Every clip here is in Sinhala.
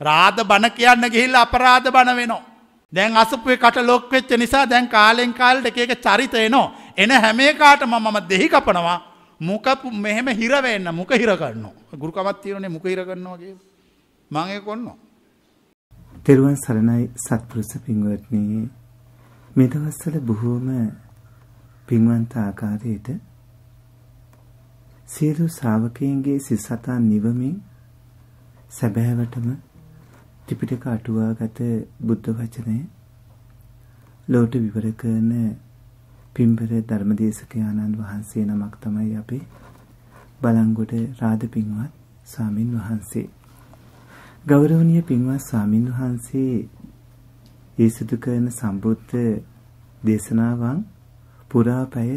රාධ බණ කියන්න ගිහිල් අපරාධ බණ වෙනවා. දැන් අසපුේ කට ලොක්වෙච්ච නිසා දැන් කාලෙන් කාල්ට එකක චරිතය නෝ එන හැමේකාටම මම දෙහි කපනවා මොකපු මෙහෙම හිරවෙන්න මොක හිරගන්න ගුරුකමත් තීරණේ මොක හිරගන්නවාගේ මගේ කොන්න. තෙරුවන් සරණයි සත්පුරුස පින්වත්නී මේ දවස්වල බොහෝම පින්වන්ත ආකාරයට සියලු ශ්‍රාවකයන්ගේ සිසතා නිවමින් සැබෑවටම ත්‍රිපිටක අටුවාගත බුද්ධ වචනය ලෝට විවර කරන පින්බර ධර්මදේශක ආනන්ද වහන්සේ නමක් තමයි අපි බලංගොඩ රාද පින්වත් සාමින් වහන්සේ. ගෞරවනීය පින්වත් සාමින් වහන්සේ ඒ සිදු කරන සම්බුද්ධ දේශනාවන් පුරා පැය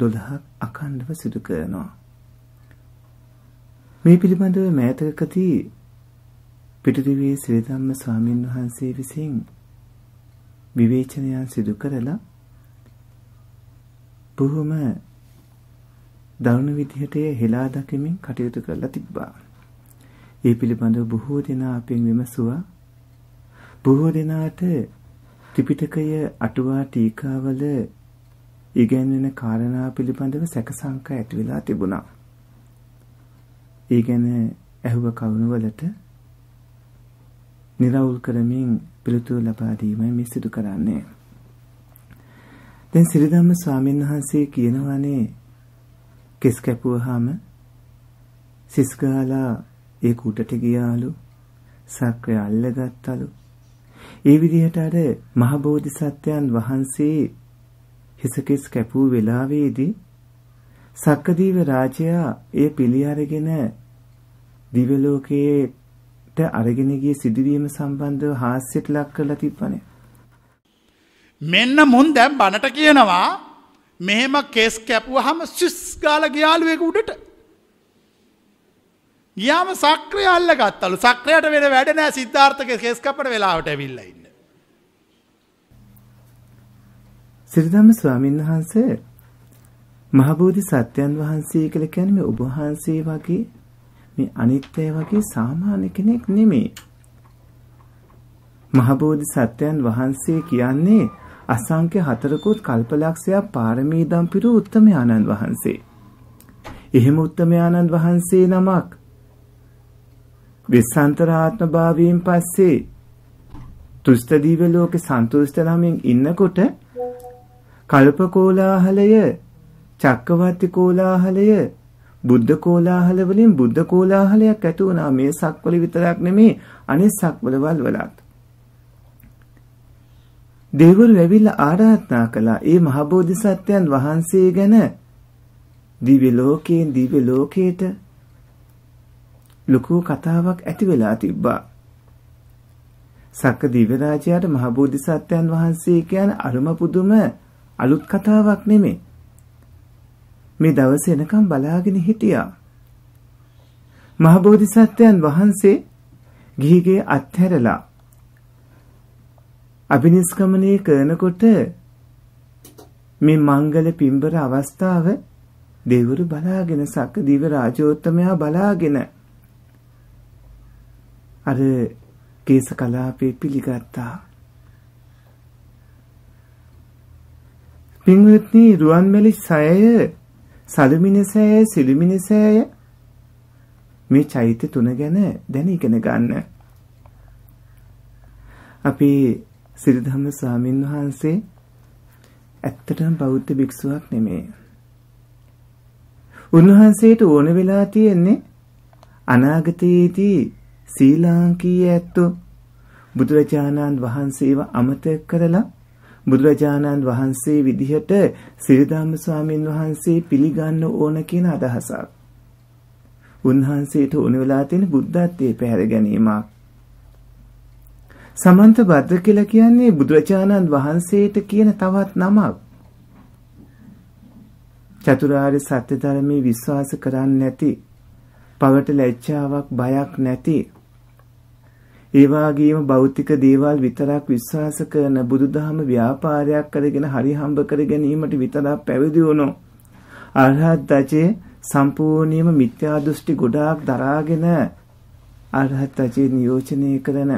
12ක් අඛණ්ඩව සිදු කරනවා. මේ පිළිබඳව මෑතකදී පිටිදිවේ ශ්‍රීධම්ම ස්වාමින් වහන්සේ විසින් විවේචනයන් සිදු කරලා බොහොම දරුණු විදිහට හෙලා දකිමින් කටයුතු කරලා තිබ්බා. ඒ පිළිබඳව බොහෝ දෙනා අපෙන් විමසුවා. බොහෝ දෙනාට ත්‍රිපිටකය අටුවා ටීකාවල ඉගැන්වෙන කාරණා පිළිබඳව සැකසංක ඇති වෙලා තිබුණා. ඒ ගැන ඇහුව කවුණුවලට නිරවුල් කරමින් පිළිතුරු ලබා දීමයි මේ සිදු කරන්නේ. දැන් සිරිධම්ම ස්වාමීන් වහන්සේ කියනවානේ කෙස් කැපුවාම සිස් ගාලා ඒ කූටට ගියාලු සක්‍ර අල්ලගත්තලු ඒ විදිහට අර මහ බෝධිසත්වයන් වහන්සේ හිසකෙස් කැපූ වෙලාවේදී සක්කදීව රාජයා ඒ පිළි අරගෙන දිව්‍ය ලෝකයේ ට අරගෙන ගිය සිදුවීම සම්බන්ධව හාස්‍යයට ලක් කරලා තිබ්බනේ. මෙන්න මුන් දැම් බණට කියනවා මෙහෙම කෙස් කැපුව හම සිස් ගාල ගයාලුවෙක උඩට. ගියාම සක්‍රය අල්ල ගත්තලු සක්‍රයට වෙන වැඩනෑ සිද්ධාර්ථක කෙස් කපට වෙලාවට ඇවිල්ලඉන්න. සිරිධම ස්වාමීන් වහන්සේ මහබෝධි සත්‍යයන් වහන්සේ කළ කැනීම ඔබහන්සේ වගේ මේ අනිත්‍ය වගේ සාමාන්‍ය කෙනෙක් නෙමෙයි. මහබෝධි සත්වයන් වහන්සේ කියන්නේ අසංඛ්‍ය හතරකුත් කල්පලක්ෂයක් පාරමී දම් පිරු උත්තමයාණන් වහන්සේ. එහෙම උත්තමයාණන් වහන්සේ නමක් විසන්තරාත්ම භාවයෙන් පස්සේ තුෂ්ඨ දිව්‍ය ලෝකේ සන්තුෂ්ඨ නමින් ඉන්නකොට කල්ප කෝලාහලය චක්කවර්ති කෝලාහලය බුද්ධ කෝලාහල වලින් බුද්ධ කෝලාහලයක් ඇති වුණා මේ සක්වල විතරක් නෙමේ අනිත් සක්වලවල් වලත්. දෙවිවරු ඇවිල්ලා ආරාධනා කළා ඒ මහ බෝධිසත්වයන් වහන්සේ ගැන දිව්‍ය ලෝකයෙන් දිව්‍ය ලෝකයට ලොකු කතාවක් ඇති වෙලා තිබ්බා. සක්ක දිව්‍ය රාජයාට මහ බෝධිසත්වයන් වහන්සේ කියන අරුම පුදුම අලුත් කතාවක් නෙමෙයි. මේ දවස් එනකම් බලාගෙන හිටියා. මහබෝධිසත්වයන් වහන්සේ ගිහිගේ අත්හැරලා අභිනිෂ්ක්‍මණය කරනකොට මේ මංගල පින්බර අවස්ථාව දෙවරු බලාගෙන සක්දිව රාජෝත්තමයා බලාගෙන අර කේස කලාපේ පිළිගත්තා. පින්වත්නි රුවන්මැලි සයය සලුමිනිසෑය සිලුමිනිසෑය මේ චෛත්‍ය තුන ගැන දැන ඉගෙන ගන්න. අපි සිරිධම්ම ස්වාමින් වහන්සේ ඇත්තටම බෞද්ධ භික්ෂුවක් නෙමේ. උන්වහන්සේට ඕන වෙලා තියෙන්නේ අනාගතයේදී ශ්‍රී ලාංකීය ඇත්තෝ බුදුරජාණන් වහන්සේව අමතක කරලා බුදුරජාණන් වහන්සේ විදිහට සිරිධම්ම ස්වාමීන් වහන්සේ පිළිගන්න ඕන කියන අදහසක්. උන්වහන්සේට උණ වෙලා තියෙන බුද්ධත්වයේ පැහැර ගැනීමක්. සමන්ත භද්‍ර කියලා කියන්නේ බුදුරජාණන් වහන්සේට කියන තවත් නමක්. චතුරාර්ය සත්‍ය ධර්මයේ විශ්වාස කරන්නේ නැති, පවට ලැජ්ජාවක්, බයක් නැති ඒ වගේම භෞතික දේවල් විතරක් විශ්වාස කරන බුදුදහම ව්‍යාපාරයක් කරගෙන හරි හම්බ කර ගැනීමට විතරක් පැවිදි වුණු අරහත් අජේ සම්පූර්ණයෙන්ම මිත්‍යා දෘෂ්ටි ගොඩාක් දරාගෙන අරහත් අජේ නියෝජනය කරන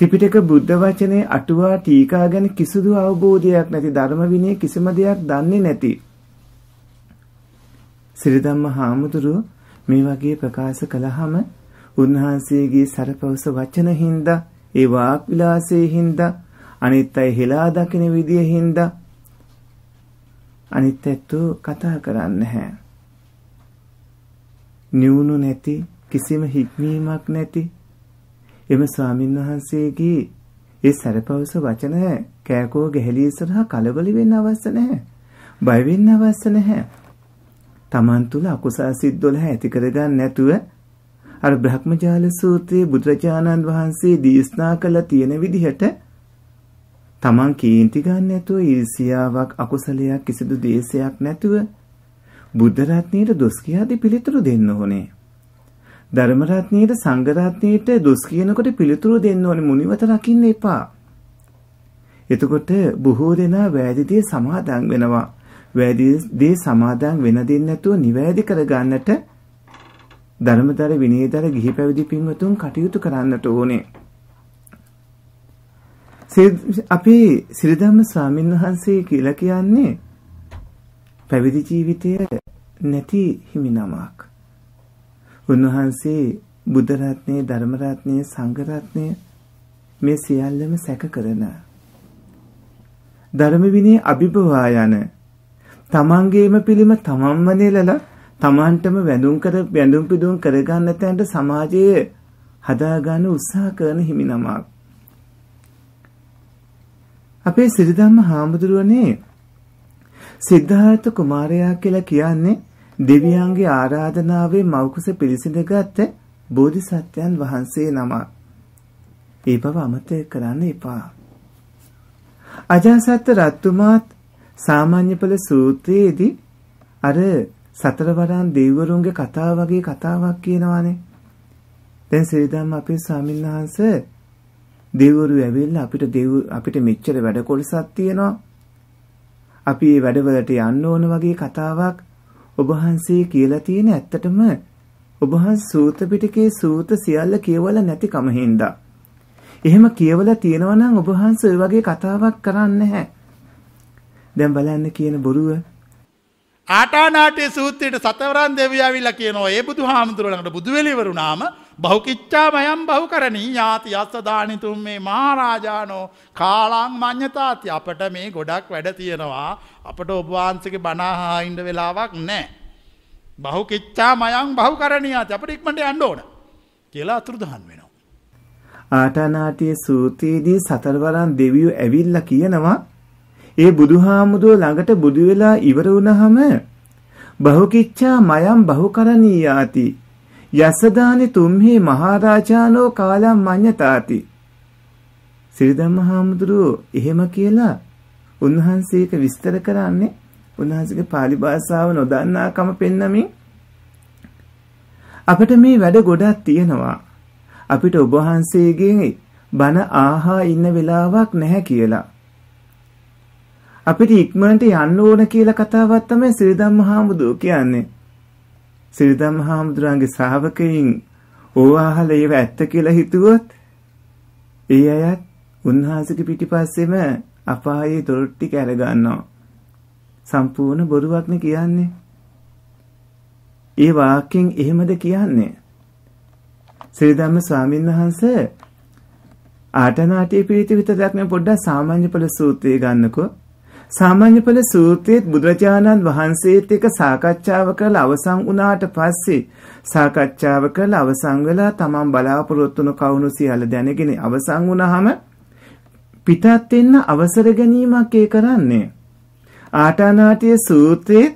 ත්‍රිපිටක බුද්ධ වචනේ අටුවා ටීකා ගැන කිසිදු අවබෝධයක් නැති ධර්ම විනය කිසිම දෙයක් දන්නේ නැති සිරිදම්ම හාමුදුරුව මේ වගේ ප්‍රකාශ කළාම උන්වහන්සේගේ සරපවස වචන හින්දා ඒ වාක් විලාසයේ හින්දා අනිත් අය හෙලා දකින විදිය හින්දා අනිත් ඇත්තෝ කතා කරන්නේ නැහැ. නියුණු නැති කිසිම හික්මීමක් නැති එම ස්වාමින් වහන්සේගේ ඒ සරපවස වචන කෑකෝ ගැහලී ඉස්සරහා කලබල වෙන්න අවශ්‍ය නැහැ. බය වෙන්න අවශ්‍ය නැහැ. Taman තුල අකුසල් සිත් 12 ඇති කරගන්න නැතුව අර බ්‍රහ්මජාල සූත්‍රයේ බුදුරජාණන් වහන්සේ දේශනා කළ තියෙන විදිහට තමන් කීර්ති ගන්න නැතුව ඊර්ෂියාවක් අකුසලයක් කිසිදු දේශයක් නැතුව බුද්ධ රත්නයේ දොස් කියාදී පිළිතුරු දෙන්න ඕනේ. ධර්ම රත්නයේ සංඝ රත්නයේ දොස් කියනකොට පිළිතුරු දෙන්න ඕනේ මුනිවත රකින්න එපා. එතකොට බොහෝ දෙනා වැරදිදී සමාදන් වෙනවා. වැරදිදී සමාදන් වෙන දෙන්නේ නැතුව නිවැරදි කරගන්නට ධර්මතර විනීතර ගිහි පැවිදි පින්වතුන් කටයුතු කරන්නට ඕනේ. අපේ සිරිධම්ම ස්වාමීන් වහන්සේ කියලා කියන්නේ පැවිදි ජීවිතය නැති හිමිනමක්. උන්වහන්සේ බුද්ධ රත්නේ, ධර්ම රත්නේ, සංඝ රත්නේ මේ සියල්ලම සැක කරන ධර්ම විනය අභිභවා යන තමන්ගේම පිළිම තමන්ම නෙලලා තමන්ටම වැඳුම් කර වැඳුම් පිදුම් කරගන්න තැනට සමාජයේ හදාගන්න උත්සාහ කරන හිමිනමක්. අපේ සිරිධම්ම හාමුදුරුවනේ සිද්ධාර්ථ කුමාරයා කියලා කියන්නේ දෙවියන්ගේ ආරාධනාවේ මෞකස පිළිසිඳගත් බෝධිසත්වයන් වහන්සේ නමක්. ඒ බව අමතක කරන්න එපා. අජාසත් රත්තුමාත් සාමාන්‍ය පෙළ සූත්‍රයේදී අර සතරවරන් දෙවිවරුන්ගේ කතා වගේ කතාවක් කියනවානේ. දැන් සේදම් අපේ ස්වාමීන් වහන්සේ දෙවිවරු ඇවිල්ලා අපිට දෙව් අපිට මෙච්චර වැඩ කොටසක් තියෙනවා. අපි මේ වැඩවලට යන්න ඕන වගේ කතාවක් ඔබ වහන්සේ කියලා තියෙන ඇත්තටම ඔබ වහන්සේ සූත පිටකේ සූත සියල්ල කියවලා නැති කම හින්දා. එහෙම කියවලා තියෙනවා නම් ඔබ වහන්සේ ඔය වගේ කතාවක් කරන්නේ නැහැ. දැන් බලන්න කියන බොරුව ආටානාටය සූත්‍රයට සතවරන් දෙවයාවිල්ල කියනවා ඒ බුදු හාමුදුරුවලට බුදුවලිවරුණාම බෞකිච්චා මයම් බහු කරණී ඥාති අස්ථධානිතුම් මේ මහරාජානෝ කාලාං මං්්‍යතාති අපට මේ ගොඩක් වැඩ තියෙනවා අපට ඔබවාන්සක බනාහායින්ඩ වෙලාවක් නෑ. බහු කිච්චා මයං බහු කරණයාති අපට ඉක්මට අන්න ඕන කියලා අතුරුදහන් වෙනවා. ආටානාටය සූතියේදී සතරවරන් දෙවියෝ ඇවිල්ල කියනවා ඒ බුදුහාමුදුර ළඟට බුදු වෙලා ඉවර වුණාම බහුකිච්ඡා මයම් බහුකරණීයාති යසදානි තුම්හි මහරජානෝ කාලම් මඤ්ඤතාති සිරිදම්ම හාමුදුරුවෝ එහෙම කියලා උන්වහන්සේක විස්තර කරන්නේ උන්වහන්සේගේ pāli භාෂාව නොදන්නාකම පෙන්නමින් අපිට මේ වැඩ ගොඩක් තියෙනවා අපිට ඔබ වහන්සේගේ බණ ආහා ඉන්න වෙලාවක් නැහැ කියලා අපිට ඉක්මනට යන්න ඕන කියලා කතාවක් තමයි සිරිදම්ම හාමුදුරුවෝ කියන්නේ. සිරිදම්ම හාමුදුරුවන්ගේ ශ්‍රාවකයන් ඕවාහල ඒව ඇත්ත කියලා හිතුවොත් ඒ අයත් උන්වහන්සේගේ පිටිපස්සෙම අපායේ දොරටු ටික අරගන්නවා. සම්පූර්ණ බොරුවක් නේ කියන්නේ. ඒ වාක්‍යයෙන් එහෙමද කියන්නේ? සිරිදම්ම ස්වාමීන් වහන්සේ ආටනාටි පිළිති විතරක් නෙවෙයි පොඩ්ඩක් සාමාන්‍ය පළ සූත්‍රය ගන්නකෝ සාමාන්‍ය පෙළ සූත්‍රයේත් බුදුරජාණන් වහන්සේත් එක්ක සාකච්ඡාව කරලා අවසන් වුණාට පස්සේ සාකච්ඡාව කරලා අවසන් වෙලා තමන් බලාපොරොත්තු වුණු කවුණු සියල්ල දැනගෙන අවසන් වුණාම පිටත් වෙන්න අවසර ගැනීමක් ඒ කරන්නේ. ආටානාටිය සූත්‍රයේ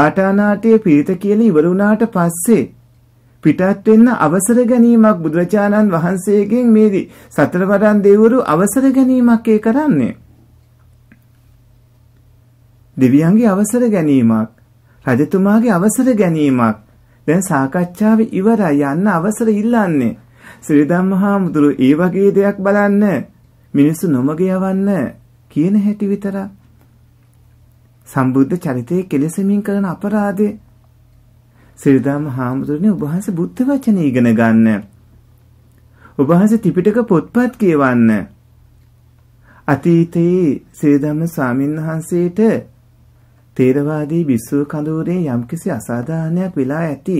ආටානාටිය පිරිත කියලා ඉවර වුණාට පස්සේ පිටත් වෙන්න අවසර ගැනීමක් බුදුරජාණන් වහන්සේගෙන් මේ සතරවරන් දෙවිවරු අවසර ගැනීමක් ඒ කරන්නේ. දෙවියන්ගේ අවසර ගැනීමක් රජතුමාගේ අවසර ගැනීමක් දැන් සාකච්ඡාව ඉවරයි යන්න අවසර ඉල්ලන්නේ ශ්‍රී ධම්මහාමුදුරු ඒ වගේ දෙයක් බලන්න මිනිස්සු නොමග යවන්න කියන හැටි විතර සම්බුද්ධ චරිතයේ කෙලෙසමින් කරන අපරාධේ ශ්‍රී ධම්මහාමුදුරනේ ඔබ වහන්සේ බුද්ධ වචන ඉගෙන ගන්න ඔබ වහන්සේ ත්‍රිපිටක පොත්පත් කියවන්න අතීතයේ ශ්‍රී ධම්ම ස්වාමින්වහන්සේට තේරවාදී විශ්ව කඳවුරේ යම්කිසි අසාධාරණයක් වෙලා ඇති.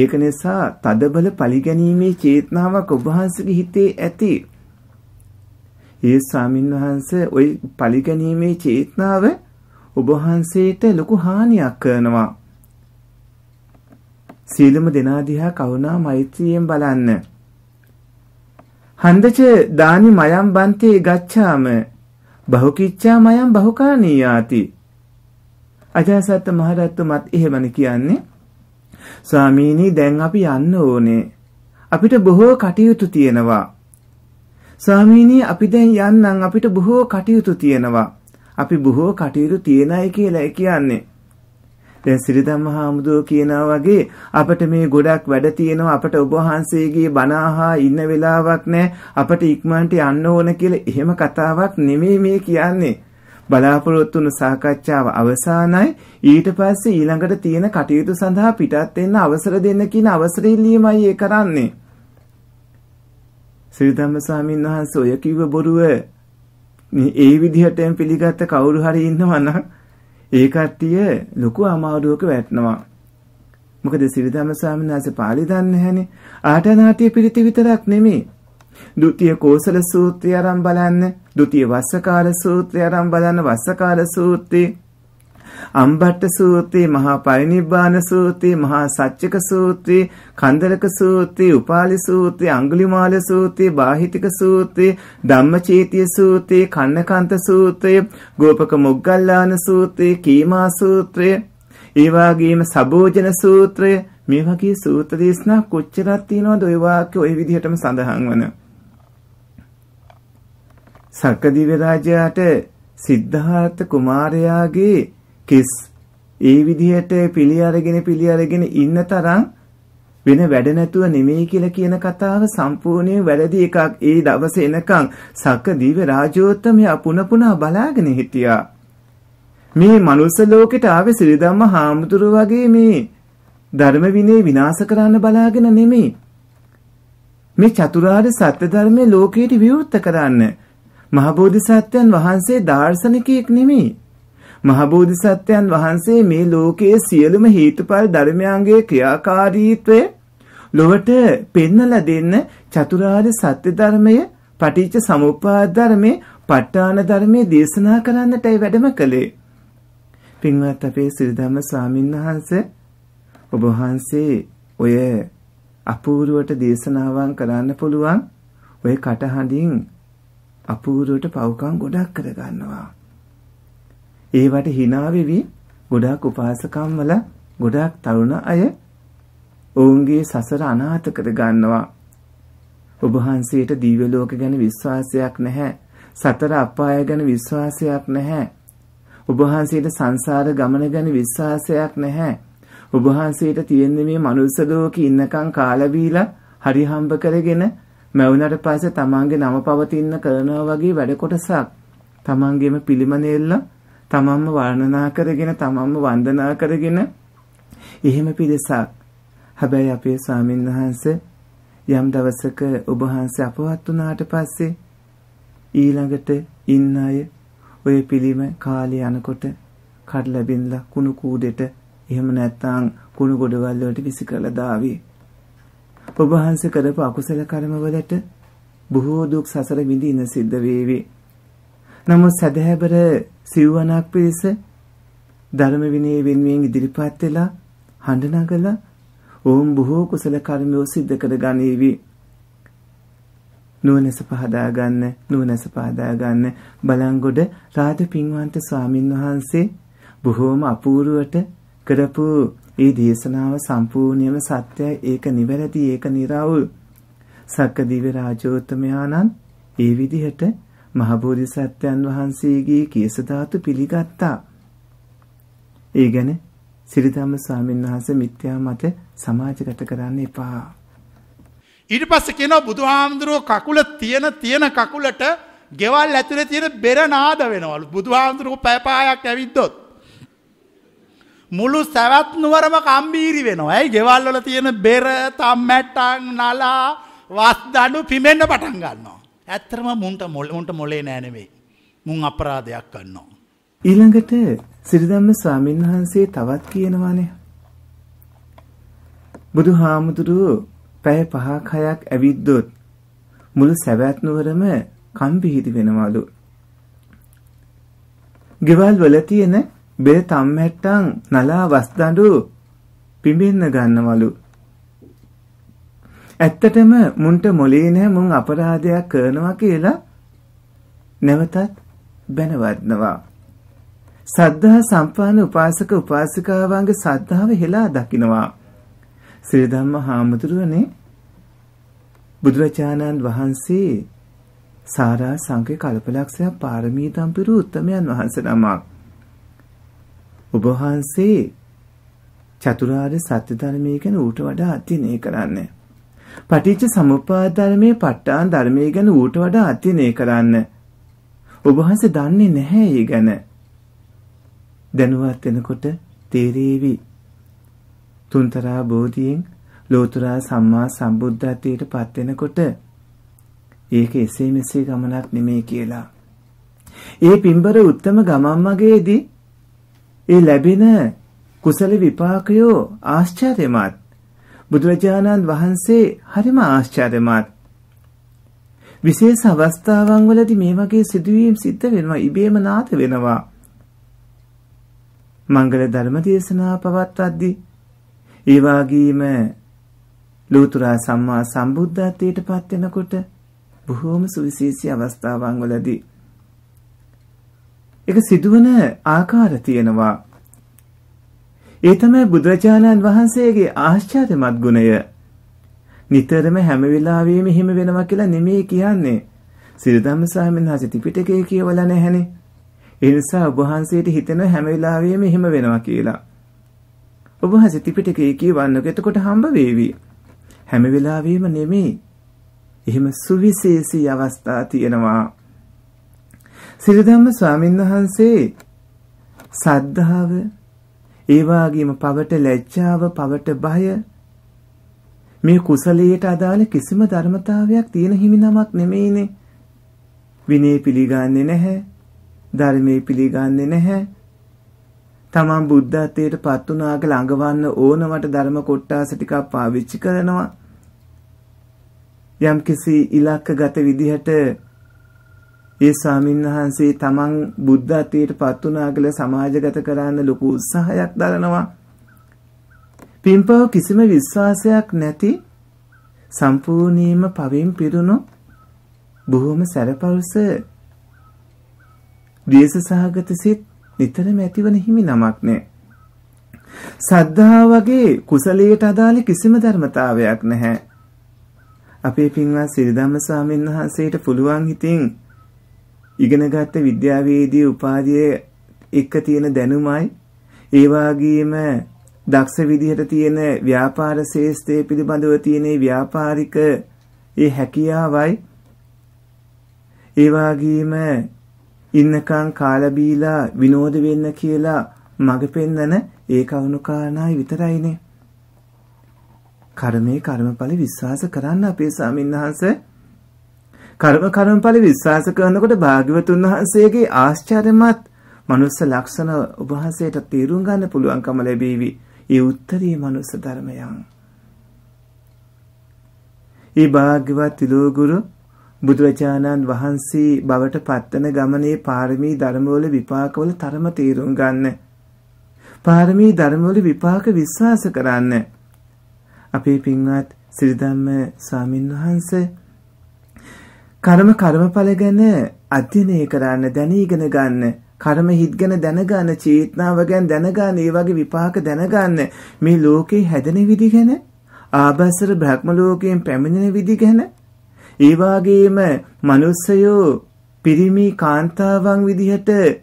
ඒක නිසා තදබල පරිගැනීමේ චේතනාවක් ඔබ වහන්සේගේ හිතේ ඇති. ඒ ස්වාමීන් වහන්සේ ওই පරිගැනීමේ චේතනාව ඔබ වහන්සේට ලොකු හානියක් කරනවා. සීලම දෙනාදිහා කරුණා මෛත්‍රියෙන් බලන්න. හන්දච දානි මයම් බන්තේ ගච්ඡාම බහුකිච්ඡා මයම් බහුකානීයාති අජාසත්ත මහරත්තුමත් එහෙමන කියන්නේ ස්වාමීනි දැන් අපි යන්න ඕනේ අපිට බොහෝ කටයුතු තියෙනවා ස්වාමීනි අපි දැන් යන්නම් අපිට බොහෝ කටයුතු තියෙනවා අපි බොහෝ කටයුතු තියෙනයි කියලා කියන්නේ දැන් සිරිදම් මහමුදුව කියනා වගේ අපිට මේ ගොඩක් වැඩ තියෙනවා අපිට ඔබ වහන්සේගේ බණහා ඉන්න වෙලාවක් නැහැ අපිට ඉක්මනට යන්න ඕන කියලා එහෙම කතාවක් නෙමෙයි මේ කියන්නේ බලාපොරොත්තු වුණු සාකච්ඡාව අවසానයි. ඊට පස්සේ ඊළඟට තියෙන කටයුතු සඳහා පිටත් වෙන්න අවසර දෙන්න කියන අවසරෙල්ලීමයි ඒ කරන්නේ. සිරිධම්ම ස්වාමීන් වහන්සේ ඔය කිව්ව බොරුව ඒ විදිහටම පිළිගත්ත කවුරු හරි ඉන්නවා නම් ඒ කට්ටිය ලොකු අමාරුවක වැටෙනවා. මොකද සිරිධම්ම ස්වාමීන් වහන්සේ පාළි දන්නේ නැහනේ. ආටනාටිය පිළිති විතරක් නෙමෙයි. ဒုတိ ය කෝසල සූත්‍රය අරන් බලන්න. ෘතිය වස්සකාල සූත්‍රය අරන් බලන්න වස්සකාල සූත්‍රේ අම්බට්ට සූත්‍රේ මහා පරිනිබ්බාන සූත්‍රේ මහා සච්චක සූත්‍රේ කන්දලක සූත්‍රේ උපාලි සූත්‍රේ අඟුලිමාල සූත්‍රේ බාහිතික සූත්‍රේ ධම්මචේතිය සූත්‍රේ කන්නකන්ත සූත්‍රය ගෝපක මොග්ගල්ලාන සූත්‍රේ කීමා සූත්‍රය ඒ වගේම සබෝජන සූත්‍රය මේ වගේ සූත්‍ර දේශනා කොච්චරක් තියෙනවද ওই වාක්‍ය ওই විදිහටම සඳහන් වෙනවා සක්කදිව රාජයාට සිද්ධාර්ථ කුමාරයාගේ කිස් ඒ විදිහට පිළි අරගෙන පිළි අරගෙන ඉන්න තරම් වෙන වැඩ නැතුව නෙමෙයි කියලා කියන කතාව සම්පූර්ණයෙන් වැරදි එකක්. ඒ දවසේ එනකන් සක්කදීව රාජෝත්තමයා පුන පුනා බලාගෙන හිටියා. මේ මනුස්ස ලෝකෙට ආවේ සිරිදම්ම හාමුදුරු වගේ මේ ධර්ම විනය විනාශ කරන්න බලාගෙන නෙමෙයි. මේ චතුරාර්ය සත්‍ය ධර්මයේ ලෝකයට විවෘත කරන්න මහබෝධිසත්වයන් වහන්සේ දාර්ශනිකයෙක් නෙමෙයි. මහබෝධිසත්වයන් වහන්සේ මේ ලෝකයේ සියලුම හේතුඵල ධර්මයන්ගේ ක්‍රියාකාරීත්වය ලොවට පෙන්වලා දෙන්න චතුරාර්ය සත්‍ය ධර්මය, පටිච්ච සමුප්පාද ධර්මය, ප ဋ ාණ ධර්මය දේශනා කරන්නටයි වැඩම කළේ. පින්වත් අපේ සිරිධම්ම ස්වාමීන් වහන්සේ ඔබ වහන්සේ ඔය අපූර්වට දේශනාවන් කරන්න පුළුවන් ඔය කටහඬින් අපූර්වට පව්කම් ගොඩක් කරගන්නවා. ඒවට hina වෙවි ගොඩක් උපාසකම් වල ගොඩක් තරුණ අය ඔවුන්ගේ සසර අනාථ කරගන්නවා. ඔබ වහන්සේට දිව්‍ය ලෝක ගැන විශ්වාසයක් නැහැ. සතර අපාය ගැන විශ්වාසයක් නැහැ. ඔබ වහන්සේට සංසාර ගමන ගැන විශ්වාසයක් නැහැ. ඔබ වහන්සේට තියෙන්නේ මේ මනුස්ස ලෝකේ ඉන්නකම් කාලා බීලා හරි හම්බ කරගෙන මැවුනට පස්සේ තමන්ගේ නම පවතින්න කරනවා වගේ වැඩ කොටසක් තමන්ගේම පිළිමනෙල්ල තමන්ම වර්ණනා කරගෙන තමන්ම වන්දනා කරගෙන එහෙම පිරිසක් හැබැයි අපේ ස්වාමීන් වහන්සේ යම් දවසක ඔබ වහන්සේ අපවත් වුණාට පස්සේ ඊළඟට ඉන්න අය ওই පිළිම කාලේ යනකොට කඩලා බින්ලා කුණු කූඩෙට එහෙම නැත්නම් කුණු ගොඩවල් වලට විසි කරලා දාවේ ඔබ වහන්සේ කරපු අකුසල කර්මවලට බොහෝ දුක් සසර විඳින සිද්ධ වේවි. නමුත් සදහැබර සිව්වණක් පිරිස ධර්ම විනය වෙනුවෙන් ඉදිරිපත් වෙලා හඬ නගලා ඔවුන් බොහෝ කුසල කර්මෝ සිද්ධ කර ගනීවි. නුවණස පහදා ගන්න නුවණස පහදා ගන්න බලංගොඩ රාජ පින්වන්ත ස්වාමින් වහන්සේ බොහෝම අපූර්වට කරපු ඒ දේශනාව සම්පූර්ණයම සත්‍යයි ඒක නිවැරදි ඒක निराවුල් සක්කදිව රාජෝත්තමයාණන් ඒ විදිහට මහබෝධිසත්වයන් වහන්සේගේ කේස ධාතු පිළිගත්තා ඒ ගැන සිරිධම්ම ස්වාමීන් වහන්සේ මිත්‍යා මත සමාජගත කරන්න එපා ඊට පස්සේ කියනවා බුදුහාමුදුරුව කකුල තියෙන තියෙන කකුලට ගෙවල් ඇතුලේ තියෙන බෙර නාද වෙනවලු බුදුහාමුදුරුව පැපායක් ඇවිද්දොත් මුළු සැවත් නුවරම කම්බීරි වෙනවා. ඇයි ගෙවල්වල තියෙන බෙර තම්මැට්ටන් නලා වස් දඩු පිමෙන්න්න පටන් ගන්නවා. ඇත්තරම මුන්ට මොල්මුන්ට මොලේ නෑනෙවෙයි. මුං අපරාධයක් කන්නවා. ඊළඟට සිරිදම්ම ස්වාමීන් වහන්සේ තවත් කියනවානේ. බුදු හාමුදුරුව පැය පහක් හයක් ඇවිද්දොත් මුළු සැවැත්නුවරම කම්පිහිදි වෙනවලු. ගෙවල් වල තියෙන බෙර තම්මැට්ටන් නලා වස්දඬු පිඹෙන්න ගන්නවලු. ඇත්තටම මුන්ට මොලේ නෑ මුන් අපරාධයක් කරනවා කියලා නැවතත් බැනවත්නවා. සද්ධා සම්පාන උපාසක උපාසිකාවන්ගේ සද්ධාව හෙලා දකිනවා. ශ්‍රී ධම්ම හාමුදුරුවනේ බුදුරජාණන් වහන්සේ සාරා සංකේ කල්පලක්ෂයක් පාරමී තම්පිරු උත්තමයන් වහන්සේ නමක්. ඔබ වහන්සේ චතුරාර්ය සත්‍ය ධර්මයේ ගැන ඌට වඩා අධ්‍යයනය කරන්න. පටිච්ච සමුප්පාද ධර්මයේ ප ဋ ාණ ධර්මයේ ගැන ඌට වඩා අධ්‍යයනය කරන්න. ඔබ වහන්සේ දන්නේ නැහැ ඒ ගැන. දැනුවත් වෙනකොට තේරේවි. තුන්තරා බෝධියෙන් ලෝතුරා සම්මා සම්බුද්ධත්වයට පත් වෙනකොට ඒක එසේ මෙසේ ගමනක් නෙමෙයි කියලා. ඒ පින්බර උත්තම ගමම්මගේදී ඒ ලැබෙන කුසල විපාකයෝ ආශ්චර්යමත්. බුදුරජාණන් වහන්සේ හරිම ආශ්චර්යමත්. විශේෂ අවස්ථාවන් වලදී මේ වගේ සිදුවීම් සිද්ධ වෙනවා ඉබේම නාත වෙනවා. මංගල ධර්ම දේශනා පවත්වද්දී ඒ වගේම ලෝතර සම්මා සම්බුද්ධත්වයට පත් වෙනකොට බොහෝම සුවිශේෂී අවස්ථාවන් වලදී ඒක සිදුවන ආකාර තියෙනවා. ඒ තමයි බුදුරජාණන් වහන්සේගේ ආශ්චර්යමත් ගුණය. නිතරම හැම වෙලාවෙම හිම වෙනවා කියලා නෙමෙයි කියන්නේ. සිරිධම්ම ස්වාමීන් වහන්සේ ත්‍රිපිටකය කියවලා නැහැනේ. ඒ නිසා ඔබ වහන්සේට හිතෙන හැම වෙලාවෙම හිම වෙනවා කියලා. ඔබ වහන්සේ ත්‍රිපිටකය කියවන්නක එතකොට හම්බ වේවි. හැම වෙලාවෙම නෙමෙයි. එහෙම සුවිශේෂී අවස්ථා තියෙනවා. සිරිධම්ම ස්වාමීන් වහන්සේ සද්ධාව ඒ වගේම පවට ලැජ්ජාව පවට බය මේ කුසලයට අදාළ කිසිම ධර්මතාවයක් තියෙන හිමිනමක් නෙමෙයිනේ විනය පිළිගන්නේ නැහැ ධර්මයේ පිළිගන්නේ නැහැ තමන් බුද්ධත්වයට පත් වුණාක ළඟවන්න ඕනවට ධර්ම කොටාස ටිකක් පාවිච්චි කරනවා යම්කිසි ඉලක්කගත විදිහට ඒ ස්වාමීන් වහන්සේ තමන් බුද්ධත්වයට පත් වුණා කියලා සමාජගත කරන්න ලොකු උත්සාහයක් දරනවා. පින්පව කිසිම විශ්වාසයක් නැති සම්පූර්ණයෙන්ම පවෙන් පිරුණු බොහොම සැරපරුස ද්වේෂසහගත සිත් නිතරම ඇතිවන හිමි නමක් නෑ. සද්ධා වගේ කුසලයට අදාළ කිසිම ධර්මතාවයක් නැහැ. අපේ පින්වත් සිරිධම්ම ස්වාමීන් වහන්සේට පුළුවන් හිතින් ඉගෙනගත්ත විද්‍යාවේදී උපාධිය එක තියෙන දැනුමයි ඒ වගේම දක්ෂ විදිහට තියෙන ව්‍යාපාර ශේෂ්ත්‍රයේ පිළිබඳව තියෙන ව්‍යාපාරික ඒ හැකියාවයි ඒ වගේම ඉන්නකම් කාලා බීලා විනෝද වෙන්න කියලා මඟ පෙන්වන ඒ කවුණු කාරණායි විතරයිනේ කර්මයේ කර්මඵල විශ්වාස කරන්න අපේ සාමින්හන්සේ කර්ම කර්මඵල විශ්වාස කරනකොට භාග්‍යවතුන් වහන්සේගේ ආශ්චර්යමත් මනුස්ස ලක්ෂණ ඔබ වහන්සේට තේරුම් ගන්න පුළුවන්කම ලැබීවි. ඒ උත්තරී මනුස්ස ධර්මයන්. ඒ භාග්‍යවත් තිලෝගුරු බුදුරජාණන් වහන්සේ බවට පත්වන ගමනේ පාරමී ධර්මවල විපාකවල තරම තේරුම් ගන්න. පාරමී ධර්මවල විපාක විශ්වාස කරන්න. අපේ පින්වත් සිරිධම්ම ස්වාමින් වහන්සේ කර්ම කර්මඵල ගැන අධ්‍යයනය කරන්න දැනීගෙන ගන්න කර්ම හිත් ගැන දැනගන්න චේතනාව ගැන දැනගන්න ඒ වගේ විපාක දැනගන්න මේ ලෝකේ හැදෙන විදි ගැන ආභස්සර බ්‍රහ්ම ලෝකයෙන් පැමිණෙන විදි ගැන ඒ වගේම මිනිස්සයෝ පිරිමි කාන්තාවන් විදිහට ඒ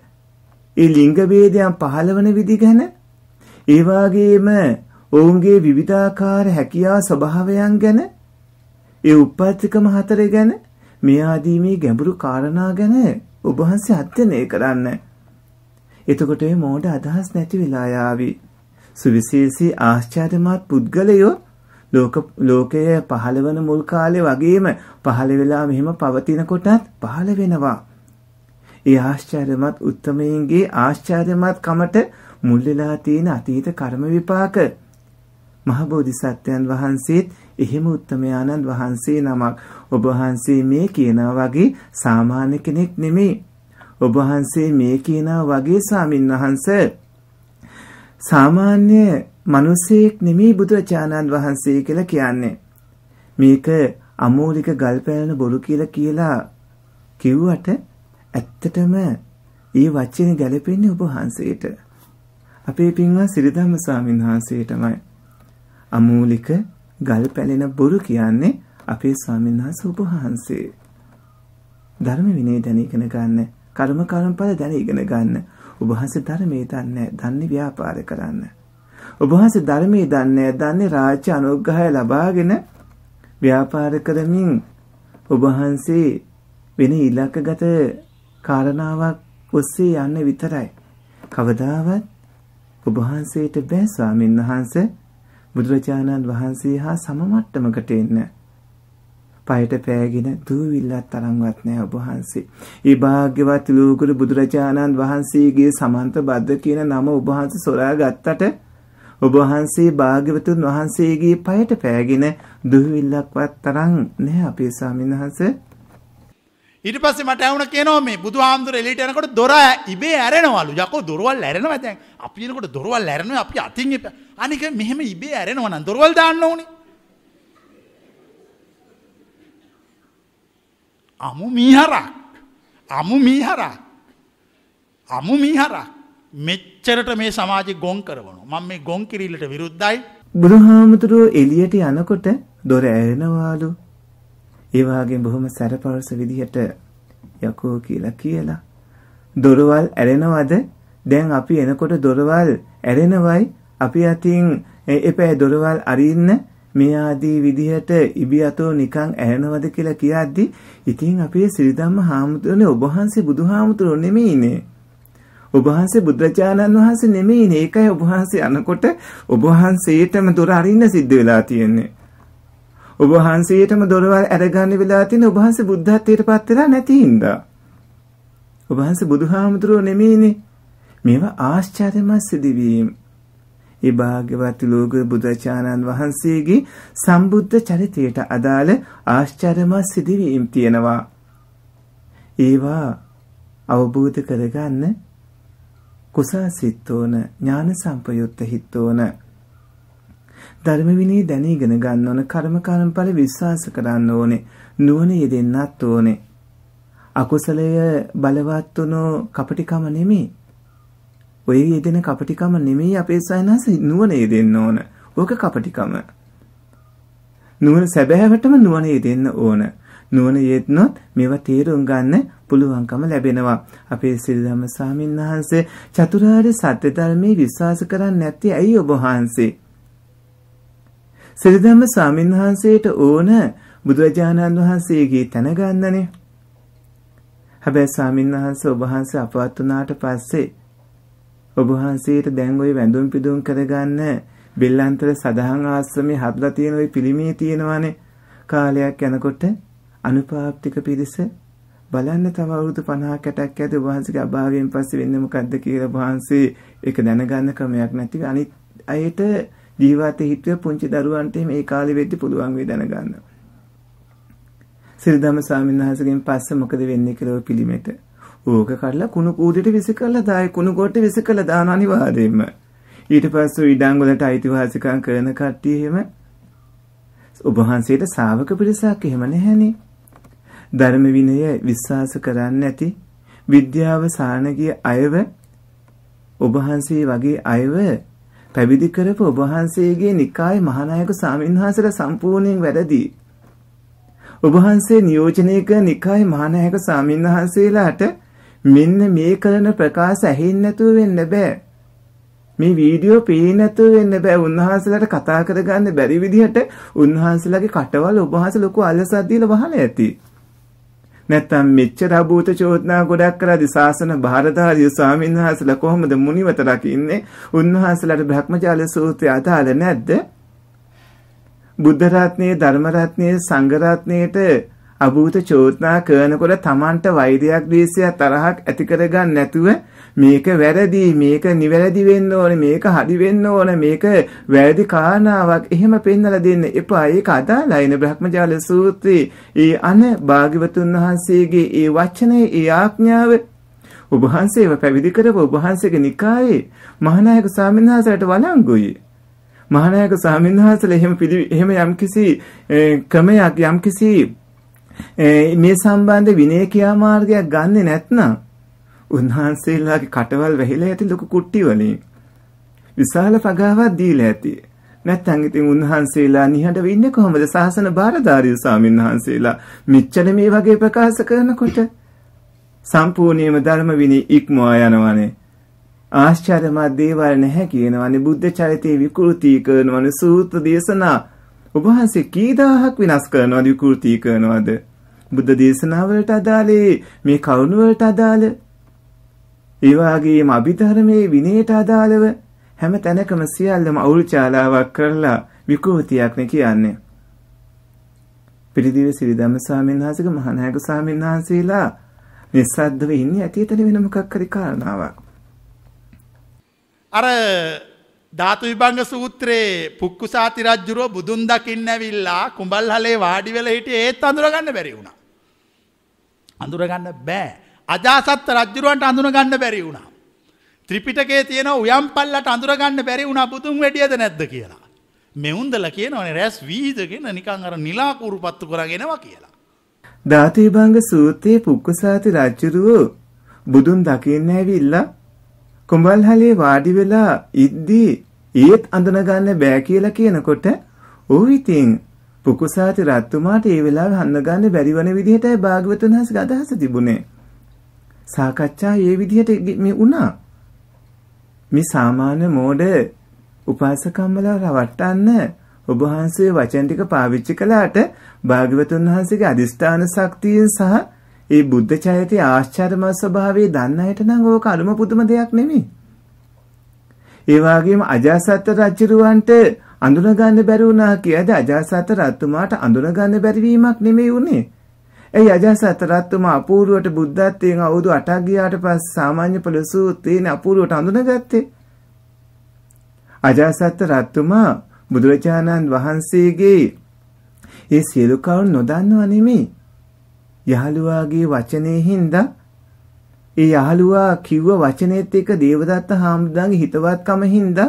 ලිංග ભેදයන් පහළවන විදි ගැන ඒ වගේම ඔවුන්ගේ විවිධාකාර හැකියා ස්වභාවයන් ගැන ඒ උපත්කම හතර ගැන මේ ආදී මේ ගැඹුරු කාරණා ගැන ඔබ වහන්සේ අධ්‍යයනය කරන්න. එතකොට මේ මෝඩ අදහස් නැති වෙලා යාවි. සුවිශේෂී ආශ්චර්යමත් පුද්ගලයෝ ලෝක ලෝකයේ පහළ වන මුල් කාලේ වගේම පහළ වෙලා මෙහෙම පවතිනකොටත් පහළ වෙනවා. ඒ ආශ්චර්යමත් උත්තමයින්ගේ ආශ්චර්යමත් කමට මුල් වෙලා තියෙන අතීත කර්ම විපාක මහ බෝධිසත්වයන් වහන්සේත් එහෙම උත්තමයාණන් වහන්සේ නමක්. ඔබ වහන්සේ මේ කියනා වගේ සාමාන්‍ය කෙනෙක් නෙමෙයි. ඔබ වහන්සේ මේ කියනා වගේ ස්වාමින්වහන්ස සාමාන්‍ය මිනිසෙක් නෙමෙයි බුදුරජාණන් වහන්සේ කියලා කියන්නේ. මේක අමෝලික ගල් පැලන බොරු කියලා කියලා කිව්වට ඇත්තටම ඒ වචනේ ගැලපෙන්නේ ඔබ වහන්සේට. අපේ පින්වත් සිරිධම්ම ස්වාමීන් වහන්සේටමයි. අමෝලික ගල් පැලෙන බොරු කියන්නේ අපේ ස්වාමීන් වහන්සේ ඔබ වහන්සේ. ධර්ම විනය දැන ඉගෙන ගන්න, කර්ම කර්මඵල දැන ඉගෙන ගන්න. ඔබ වහන්සේ ධර්මයේ දන්නේ, දන්නේ ව්‍යාපාර කරන්න. ඔබ වහන්සේ ධර්මයේ දන්නේ, දන්නේ රාජ්‍ය අනුග්‍රහය ලබාගෙන ව්‍යාපාර කරමින් ඔබ වහන්සේ වෙන ඉලක්කගත කාරණාවක් ඔස්සේ යන්න විතරයි. කවදාවත් ඔබ වහන්සේට බෑ ස්වාමීන් වහන්සේ බුදුරජාණන් වහන්සේ හා සම මට්ටමකට එන්න. පයට පෑගෙන දූවිල්ලක් තරම්වත් නැහැ ඔබ වහන්සේ. ඒ භාග්‍යවත් ලෝකුරු බුදුරජාණන් වහන්සේගේ සමන්ත බද්ද කියන නම ඔබ වහන්සේ සොරා ගත්තට ඔබ වහන්සේ භාග්‍යවතුන් වහන්සේගේ පයට පෑගෙන දුහිවිල්ලක්වත් තරම් නැහැ අපේ ස්වාමීන් වහන්සේ. ඊට පස්සේ මට ඇහුණ කියනවා මේ බුදුහාමුදුර එළියට එනකොට දොර ඉබේ ඇරෙනවලු. යකෝ දොරවල් ඇරෙනවා දැන්. අපි එනකොට දොරවල් ඇරෙනවා අපි අතින් එපා. අනික මෙහෙම ඉබේ ඇරෙනවා නම් දොරවල් දාන්න ඕනේ. අමු මීහරක්. අමු මීහරක්. අමු මීහරක්. මෙච්චරට මේ සමාජෙ ගොන් කරවනවා. මම මේ ගොන් කිරිල්ලට විරුද්ධයි. බුදුහාමුදුරුවෝ එළියට යනකොට දොර ඇරෙනවාලු. ඒ වගේ බොහොම සැරපරස විදිහට යකෝ කියලා කියලා. දොරවල් ඇරෙනවද? දැන් අපි එනකොට දොරවල් ඇරෙනවයි අපි අතින් එපෑ දොරවල් අරින්න මේ ආදී විදිහට ඉබියතෝ නිකන් ඇහෙනවද කියලා කියද්දි ඉතින් අපේ සිරිධම්ම හාමුදුරනේ ඔබ වහන්සේ බුදුහාමුදුරෝ නෙමෙයිනේ. ඔබ වහන්සේ බුදුරජාණන් වහන්සේ නෙමෙයිනේ. ඒකයි ඔබ වහන්සේ අනකොට ඔබ වහන්සේටම දොර අරින්න සිද්ධ වෙලා තියෙන්නේ. ඔබ වහන්සේටම දොරවල් අරගන්න වෙලා තියෙන ඔබ වහන්සේ බුද්ධත්වයට පත් වෙලා නැති හින්දා. ඔබ වහන්සේ බුදුහාමුදුරෝ නෙමෙයිනේ. මේවා ආශ්චර්යමත් සිදුවීම්. ඒ භාග්‍යවත් ලෝක බුදුචානන් වහන්සේගේ සම්බුද්ධ චරිතයට අදාළ ආශ්චර්යමත් සිදුවීම් තියෙනවා. ඒවා අවබෝධ කරගන්න කුසල් සිත් ඕන ඥාන සම්පයුත්ත හිත් ඕන ධර්ම විනී දැනීගෙන ගන්න ඕන කර්ම කර්මඵල විශ්වාස කරන්න ඕනේ නුවණ යෙදෙන්නත් ඕනේ අකුසලය බලවත් වුණු කපටිකම නෙමෙයි ඔය යෙදෙන කපටිකම නෙමෙයි අපේ සයනස නුවණ යෙදෙන්න ඕන. ඕක කපටිකම. නුවණ සැබෑවටම නුවණ යෙදෙන්න ඕන. නුවණ යෙත්නොත් මේවා තේරුම් ගන්න පුළුවන්කම ලැබෙනවා. අපේ සිල්ධම ස්වාමීන් වහන්සේ චතුරාර්ය සත්‍ය ධර්මයේ විශ්වාස කරන්නේ නැති ඇයි ඔබ වහන්සේ? සිල්ධම ස්වාමීන් වහන්සේට ඕන බුදුරජාණන් වහන්සේගේ තන ගන්නනේ. හැබැයි ස්වාමීන් වහන්සේ ඔබ වහන්සේ අපවත් වුණාට පස්සේ ඔබ වහන්සේට දැන් ওই වැඳුම් පිදුම් කරගන්න බෙල්ලන්තර සදහම් ආශ්‍රමේ හදලා තියෙන ওই පිළිමේ තියෙනවානේ කාලයක් යනකොට අනුපාප්තික පිරිස බලන්න තව අවුරුදු 50 60ක් ඇති වහන්සේගේ අභාවයෙන් පස්සේ වෙන්නේ මොකද්ද කියලා වහන්සේ ඒක දැනගන්න ක්‍රමයක් නැතිව අනිත් අයට ජීවිතේ හිටිය පුංචි දරුවන්ට මේ කාලෙ වෙද්දි පුළුවන් වේ දැනගන්න. සිරිදම ස්වාමීන් වහන්සේගෙන් පස්සේ මොකද වෙන්නේ කියලා පිළිමෙට ඕක කඩලා කුණු කූඩේට විස කරලා දායි කුණු ගොට්ටේ විස කරලා දාන අනිවාර්යයෙන්ම. ඊට පස්සේ ඉඩංගොලට අයිතිවාසිකම් කරන කට්ටිය එහෙම ඔබ වහන්සේට ශාවක පිරිසක් එහෙම නැහැනේ. ධර්ම විනය විශ්වාස කරන්නේ නැති විද්‍යාව සානගිය අයව ඔබ වහන්සේ වගේ අයව පැවිදි කරපු ඔබ වහන්සේගේ නිකායේ මහානායක සාමින්හාසලා සම්පූර්ණයෙන් වැරදි. ඔබ වහන්සේ නියෝජනය කළ නිකායේ මහානායක සාමින්හාසලාට මෙන්න මේ කරන ප්‍රකාශ ඇහෙන්නේ නැතුව වෙන්න බෑ. මේ වීඩියෝ පේන්නේ නැතුව වෙන්න බෑ. උන්වහන්සේලාට කතා කරගන්න බැරි විදිහට උන්වහන්සේලාගේ කටවල උභාස ලොකු අලසක් දීලා වහලා ඇති. නැත්තම් මෙච්චර අභූත චෝදනා ගොඩක් කරාදි ශාසන භාරධාරී ස්වාමීන් වහන්සේලා කොහොමද මුනිවත රකින්නේ? උන්වහන්සේලාට භ්‍රමචාල සූත්‍රය අදාළ නැද්ද? බුද්ධ රත්නයේ ධර්ම රත්නයේ සංඝ රත්නයේට අභූත චෝදනා කරනකොට Tamanට වෛද්‍යයක් ද්වේෂය තරහක් ඇති කරගන්න නැතුව මේක වැරදි මේක නිවැරදි වෙන්න ඕනේ මේක හරි වෙන්න ඕනේ මේක වැරදි කාරණාවක් එහෙම පෙන්නලා දෙන්න එපා ඒක අදාළයින බ්‍රහ්මජාල සූත්‍රයේ ඒ අන භාග්‍යවතුන් වහන්සේගේ ඒ වචනේ ඒ ආඥාව ඔබ වහන්සේව පැවිදි කරව ඔබ වහන්සේගේ නිකායේ මහානායක සාමිනහසලට වළංගුයි මහානායක සාමිනහසල එහෙම එහෙම යම්කිසි ක්‍රමයක් යම්කිසි මේ සම්බන්ධ විනය ක්‍රියාමාර්ගයක් ගන්නෙ නැත්නම් උන්වහන්සේලාගේ කටවල් වැහිලා ඇති ලොකු කුට්ටි වලින් විශාල පගාවක් දීලා ඇති. නැත්නම් ඉතින් උන්වහන්සේලා නිහඬව ඉන්නේ කොහොමද? සාසන බාරධාරී ස්වාමීන් වහන්සේලා මෙච්චර මේ වගේ ප්‍රකාශ කරනකොට සම්පූර්ණයෙන්ම ධර්ම විනී ඉක්මවා යනවනේ. ආශ්චර්යමත් දේවල් නැහැ කියනවනේ බුද්ධ චරිතයේ විකෘති කරනවනේ සූත්‍ර දේශනා. ඔබ වහන්සේ කී දහහක් විනාශ කරනවද විකෘති කරනවද? බුද්ධ දේශනාවලට අදාළේ මේ කරුණ වලට අදාළ ඒ වගේම අභිධර්මයේ විනයට අදාළව හැම තැනකම සියල්ලම අවුල් චාලාවක් කරලා විකෘතියක් නේ කියන්නේ. පිරිදිව සිරිදම්ම ස්වාමීන් වහන්සේගේ මහානායක ස්වාමීන් වහන්සේලා නිස්සද්දව ඉන්නේ ඇතිතන වෙන මොකක් හරි කාරණාවක්. අර ධාතු විභංග සූත්‍රයේ පුක්කුසාති රජ්ජුරුව බුදුන් දකින්න ඇවිල්ලා කුඹල් හලේ වාඩිවෙල හිට ඒත් අඳුරගන්න බැරි වුණා. අඳුරගන්න බෑ. අජාසත්ත රජ්ජුරුවන්ට අඳුනගන්න බැරි වුණා. ත්‍රිපිටකේ තියෙන උයම් පල්ලට අඳුරගන්න බැරි වුණා බුදුන් වැඩියද නැද්ද කියලා. මෙවුන්දල කියනවනේ රැස් වීදගෙන නිකන් අර නිලාකුරු පත්තු කරගෙනවා කියලා. ධාතිභංග සූත්‍රයේ පුක්කුසාති රජ්ජුරුව බුදුන් දකින්න ඇවිල්ලා කුඹල්හලේ වාඩි වෙලා ඉද්දී ඊයේත් අඳනගන්න බෑ කියලා කියනකොට ඌ ඉතින් පුකුසාති රත්තුමාට ඒ වෙලාවේ හඳගන්න බැරි වෙන විදිහටයි භාග්‍යවතුන් හස්ගේ අදහස තිබුණේ. සාකච්ඡා ඒ විදිහට මේ වුණා. මේ සාමාන්‍ය මෝඩ උපාසකම්මලා රවට්ටන්න ඔබ වහන්සේ වචන ටික පාවිච්චි කළාට භාග්‍යවතුන් වහන්සේගේ අදිස්ථාන ශක්තියෙන් සහ ඒ බුද්ධ චෛත්‍ය ආශ්චර්යමත් ස්වභාවය දන්න අයට නම් ඕක අලුම පුදුම දෙයක් නෙමෙයි. ඒ වගේම අජාසත් රජුරවන්ට අඳුනගන්න බැරි වුණා කියද අජාසත් රජතුමාට අඳුනගන්න බැරි වීමක් නෙමෙයි උනේ. ඒ අජාසත් රජතුමා අපූර්වට බුද්ධත්වයෙන් අවුරුදු 8ක් ගියාට පස්සේ සාමාන්‍ය පෙළ සූත්‍රයෙන් අපූර්වට අඳුනගත්තේ. අජාසත් රජතුමා බුදුරජාණන් වහන්සේගේ ඒ සියලු කරුණු නොදන්නව නෙමෙයි. යහළුවාගේ වචනේ හින්දා ඒ යහළුවා කිව්ව වචනේත් එක්ක දේවදත්ත හාමුදුරන්ගේ හිතවත්කම හින්දා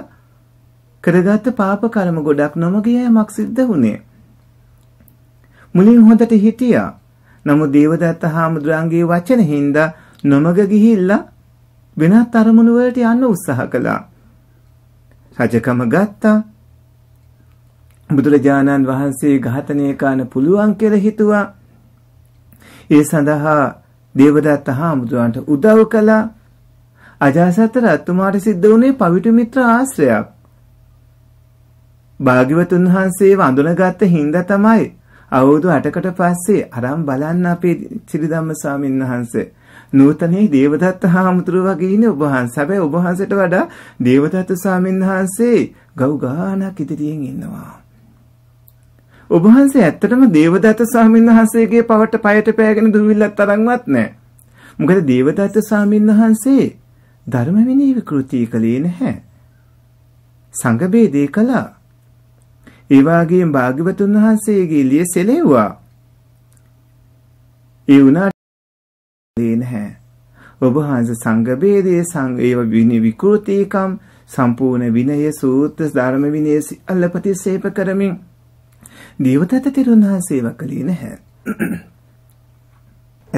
කරගත්ත පාප කර්ම ගොඩක් නොමගියමක් සිද්ධ වුණේ. මුලින් හොඳට හිටියා. නමුත් දේවදත්ත හාමුදුරන්ගේ වචන හින්දා නොමග ගිහිල්ලා වෙනත් අරමුණු වලට යන්න උත්සාහ කළා. රජකම ගත්තා. බුදුරජාණන් වහන්සේ ඝාතනය කරන්න පුළුවන් කියලා හිතුවා. ඒ සඳහා දේවදත්ත හාමුදුරන්ට උදව් කළා. අජාසත් රත්තුමාට සිද්ධ වුණේ පවිටු මිත්‍ර ආශ්‍රයක්. භාග්‍යවතුන් වහන්සේව අඳුනගත්ත හින්දා තමයි අවුරුදු 8කට පස්සේ අරන් බලන්න අපේ ත්‍රිදම්ම ස්වාමීන් වහන්සේ නූතනයේ දේවදත්ත හාමුදුරුව වගේ ඉන්නේ ඔබ වහන්සේ. හැබැයි ඔබ වහන්සේට වඩා දේවදත්ත ස්වාමීන් වහන්සේ ගව් ගානක් ඉදිරියෙන් ඉන්නවා. ඔබ වහන්සේ ඇත්තටම දේවදත්ත ස්වාමීන් වහන්සේගේ පවට පයට පෑගෙන දුවිල්ලක් තරම්වත් නැහැ. මොකද දේවදත්ත ස්වාමීන් වහන්සේ ධර්ම විනය විකෘති කළේ නැහැ. සංඝ ભેදේ කළා. ඒ වගේම භාග්‍යවතුන් වහන්සේගේ එළිය සෙලෙව්වා. ඒ වුණාට නැහැ. ඔබ වහන්සේ සංඝ ભેදේ සංඝ ඒව විනය විකෘතිකම් සම්පූර්ණ විනය සූත්‍ර ධර්ම විනය සියල්ල ප්‍රතිසේප කරමින් දේවදත්ත තෙරුන් වහන්සේව කළේ නැහැ.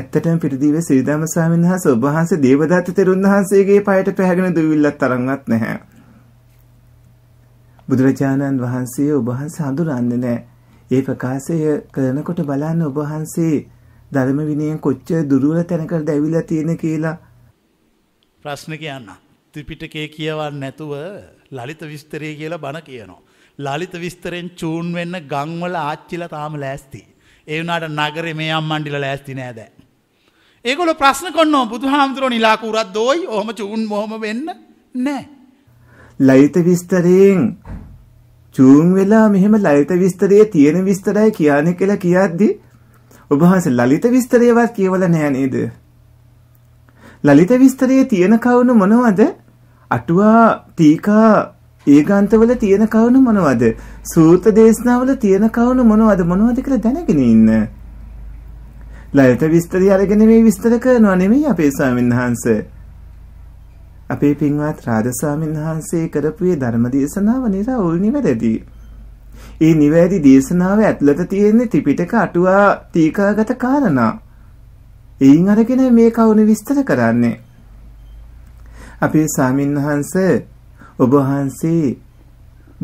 ඇත්තටම පිරිදිවේ සිරිදාම ස්වාමීන් වහන්සේ ඔබ වහන්සේ දේවදත්ත තෙරුන් වහන්සේගේ පයට පැහැගෙන දුවිල්ලක් තරම්වත් නැහැ. බුදුරජාණන් වහන්සේ ඔබ වහන්සේ හඳුරන්නේ නැහැ. ඒ ප්‍රකාශය කරනකොට බලන්න ඔබ වහන්සේ ධර්ම විනයෙන් කොච්චර දුර්වල තැනකට දැවිලා තියෙන කියලා ප්‍රශ්න කියන්න. ත්‍රිපිටකය කියවන්නේ නැතුව ලලිත විස්තරය කියලා බණ කියනවා. ලලිත විස්තරෙන් චූන් වෙන්න ගංවල ආච්චිල තාම ලෑස්ති. ඒ වනාට නගරේ මේ අම්මන්ඩිල ලෑස්ති නෑ දැ. ඒකොල ප්‍රශ්න කොන්න බුදු හාමුදුරුව නිලාකූරත් දෝයි හොම චූන් හොම වෙන්න නෑ. ලයිත විස්තරයෙන් චූම් වෙලා මෙහෙම ලයිත විස්තරයේ තියෙන විස්තරයි කියන්නේ කියලා කියද්දි ඔබහන්ස ලලිත විස්තරයවත් කියවල නෑ නේද? ලලිත විස්තරයේ තියෙන කවුණු මොනවද? අටුවා ටීකා ඒ ග්‍රන්ථවල තියෙන කවුණු මොනවද? සූත්‍ර දේශනාවල තියෙන කවුණු මොනවද? මොනවද කියලා දැනගෙන ඉන්න. ලයිත විස්තරي අරගෙන මේ විස්තර කරනවා නෙමෙයි අපේ ස්වාමීන් වහන්සේ. අපේ පින්වත් රාජ ස්වාමීන් වහන්සේ කරපු ධර්ම දේශනාව නිරවුල් නිවැරදි. ඒ නිවැරදි දේශනාව ඇතුළත තියෙන ත්‍රිපිටක අටුවා තීකාගත කාරණා. එයින් අරගෙන මේ කවුණු විස්තර කරන්නේ. අපේ ස්වාමීන් වහන්සේ ඔබ වහන්සේ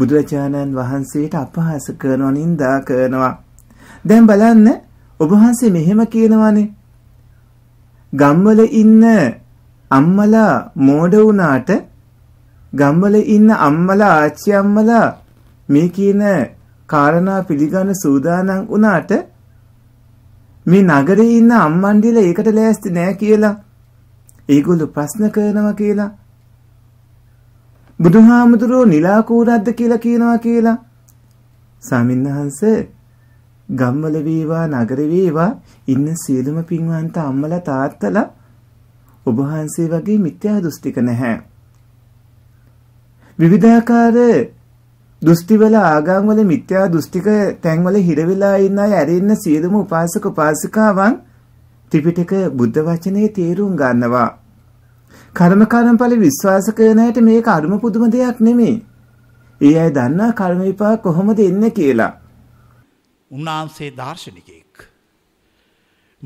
බුදුරජාණන් වහන්සේට අපහාස කරනවා නින්දා කරනවා. දැන් බලන්න ඔබ වහන්සේ මෙහෙම කියනවානේ. ගම්වල ඉන්න අම්මලා මෝඩ වුණාට ගම්වල ඉන්න අම්මලා ආච්චි අම්මලා මේ කියන කාරණා පිළිගන්න සූදානම් වුණාට මේ නගරේ ඉන්න අම්මන්ඩිලා ඒකට ලෑස්ති නෑ කියලා ඒගොල්ලෝ ප්‍රශ්න කරනවා කියලා බුදුහාමුදුරුව නිලාකූරද්ද කියලා කියනවා කියලා. සාමින්හන්ස ගම්වල වේවා නගර වේවා ඉන්න සියලුම පින්වන්ත අම්මලා තාත්තලා ඔබ වහන්සේ වගේ මිත්‍යා දෘෂ්ටික නැහැ. විවිධාකාර දෘෂ්ටිවල ආගම්වල මිත්‍යා දෘෂ්ටික තැන්වල හිර වෙලා ඉන්න අය ඇරෙන්න සියලුම උපාසක උපාසිකාවන් ත්‍රිපිටක බුද්ධ වචනේ තේරුම් ගන්නවා. කර්ම කර්මඵල විශ්වාස කරන අයට මේක අරුම පුදුම දෙයක් නෙමෙයි. ඒ අය දන්නා කර්ම විපාක කොහොමද එන්නේ කියලා. උන්වහන්සේ දාර්ශනිකයෙක්.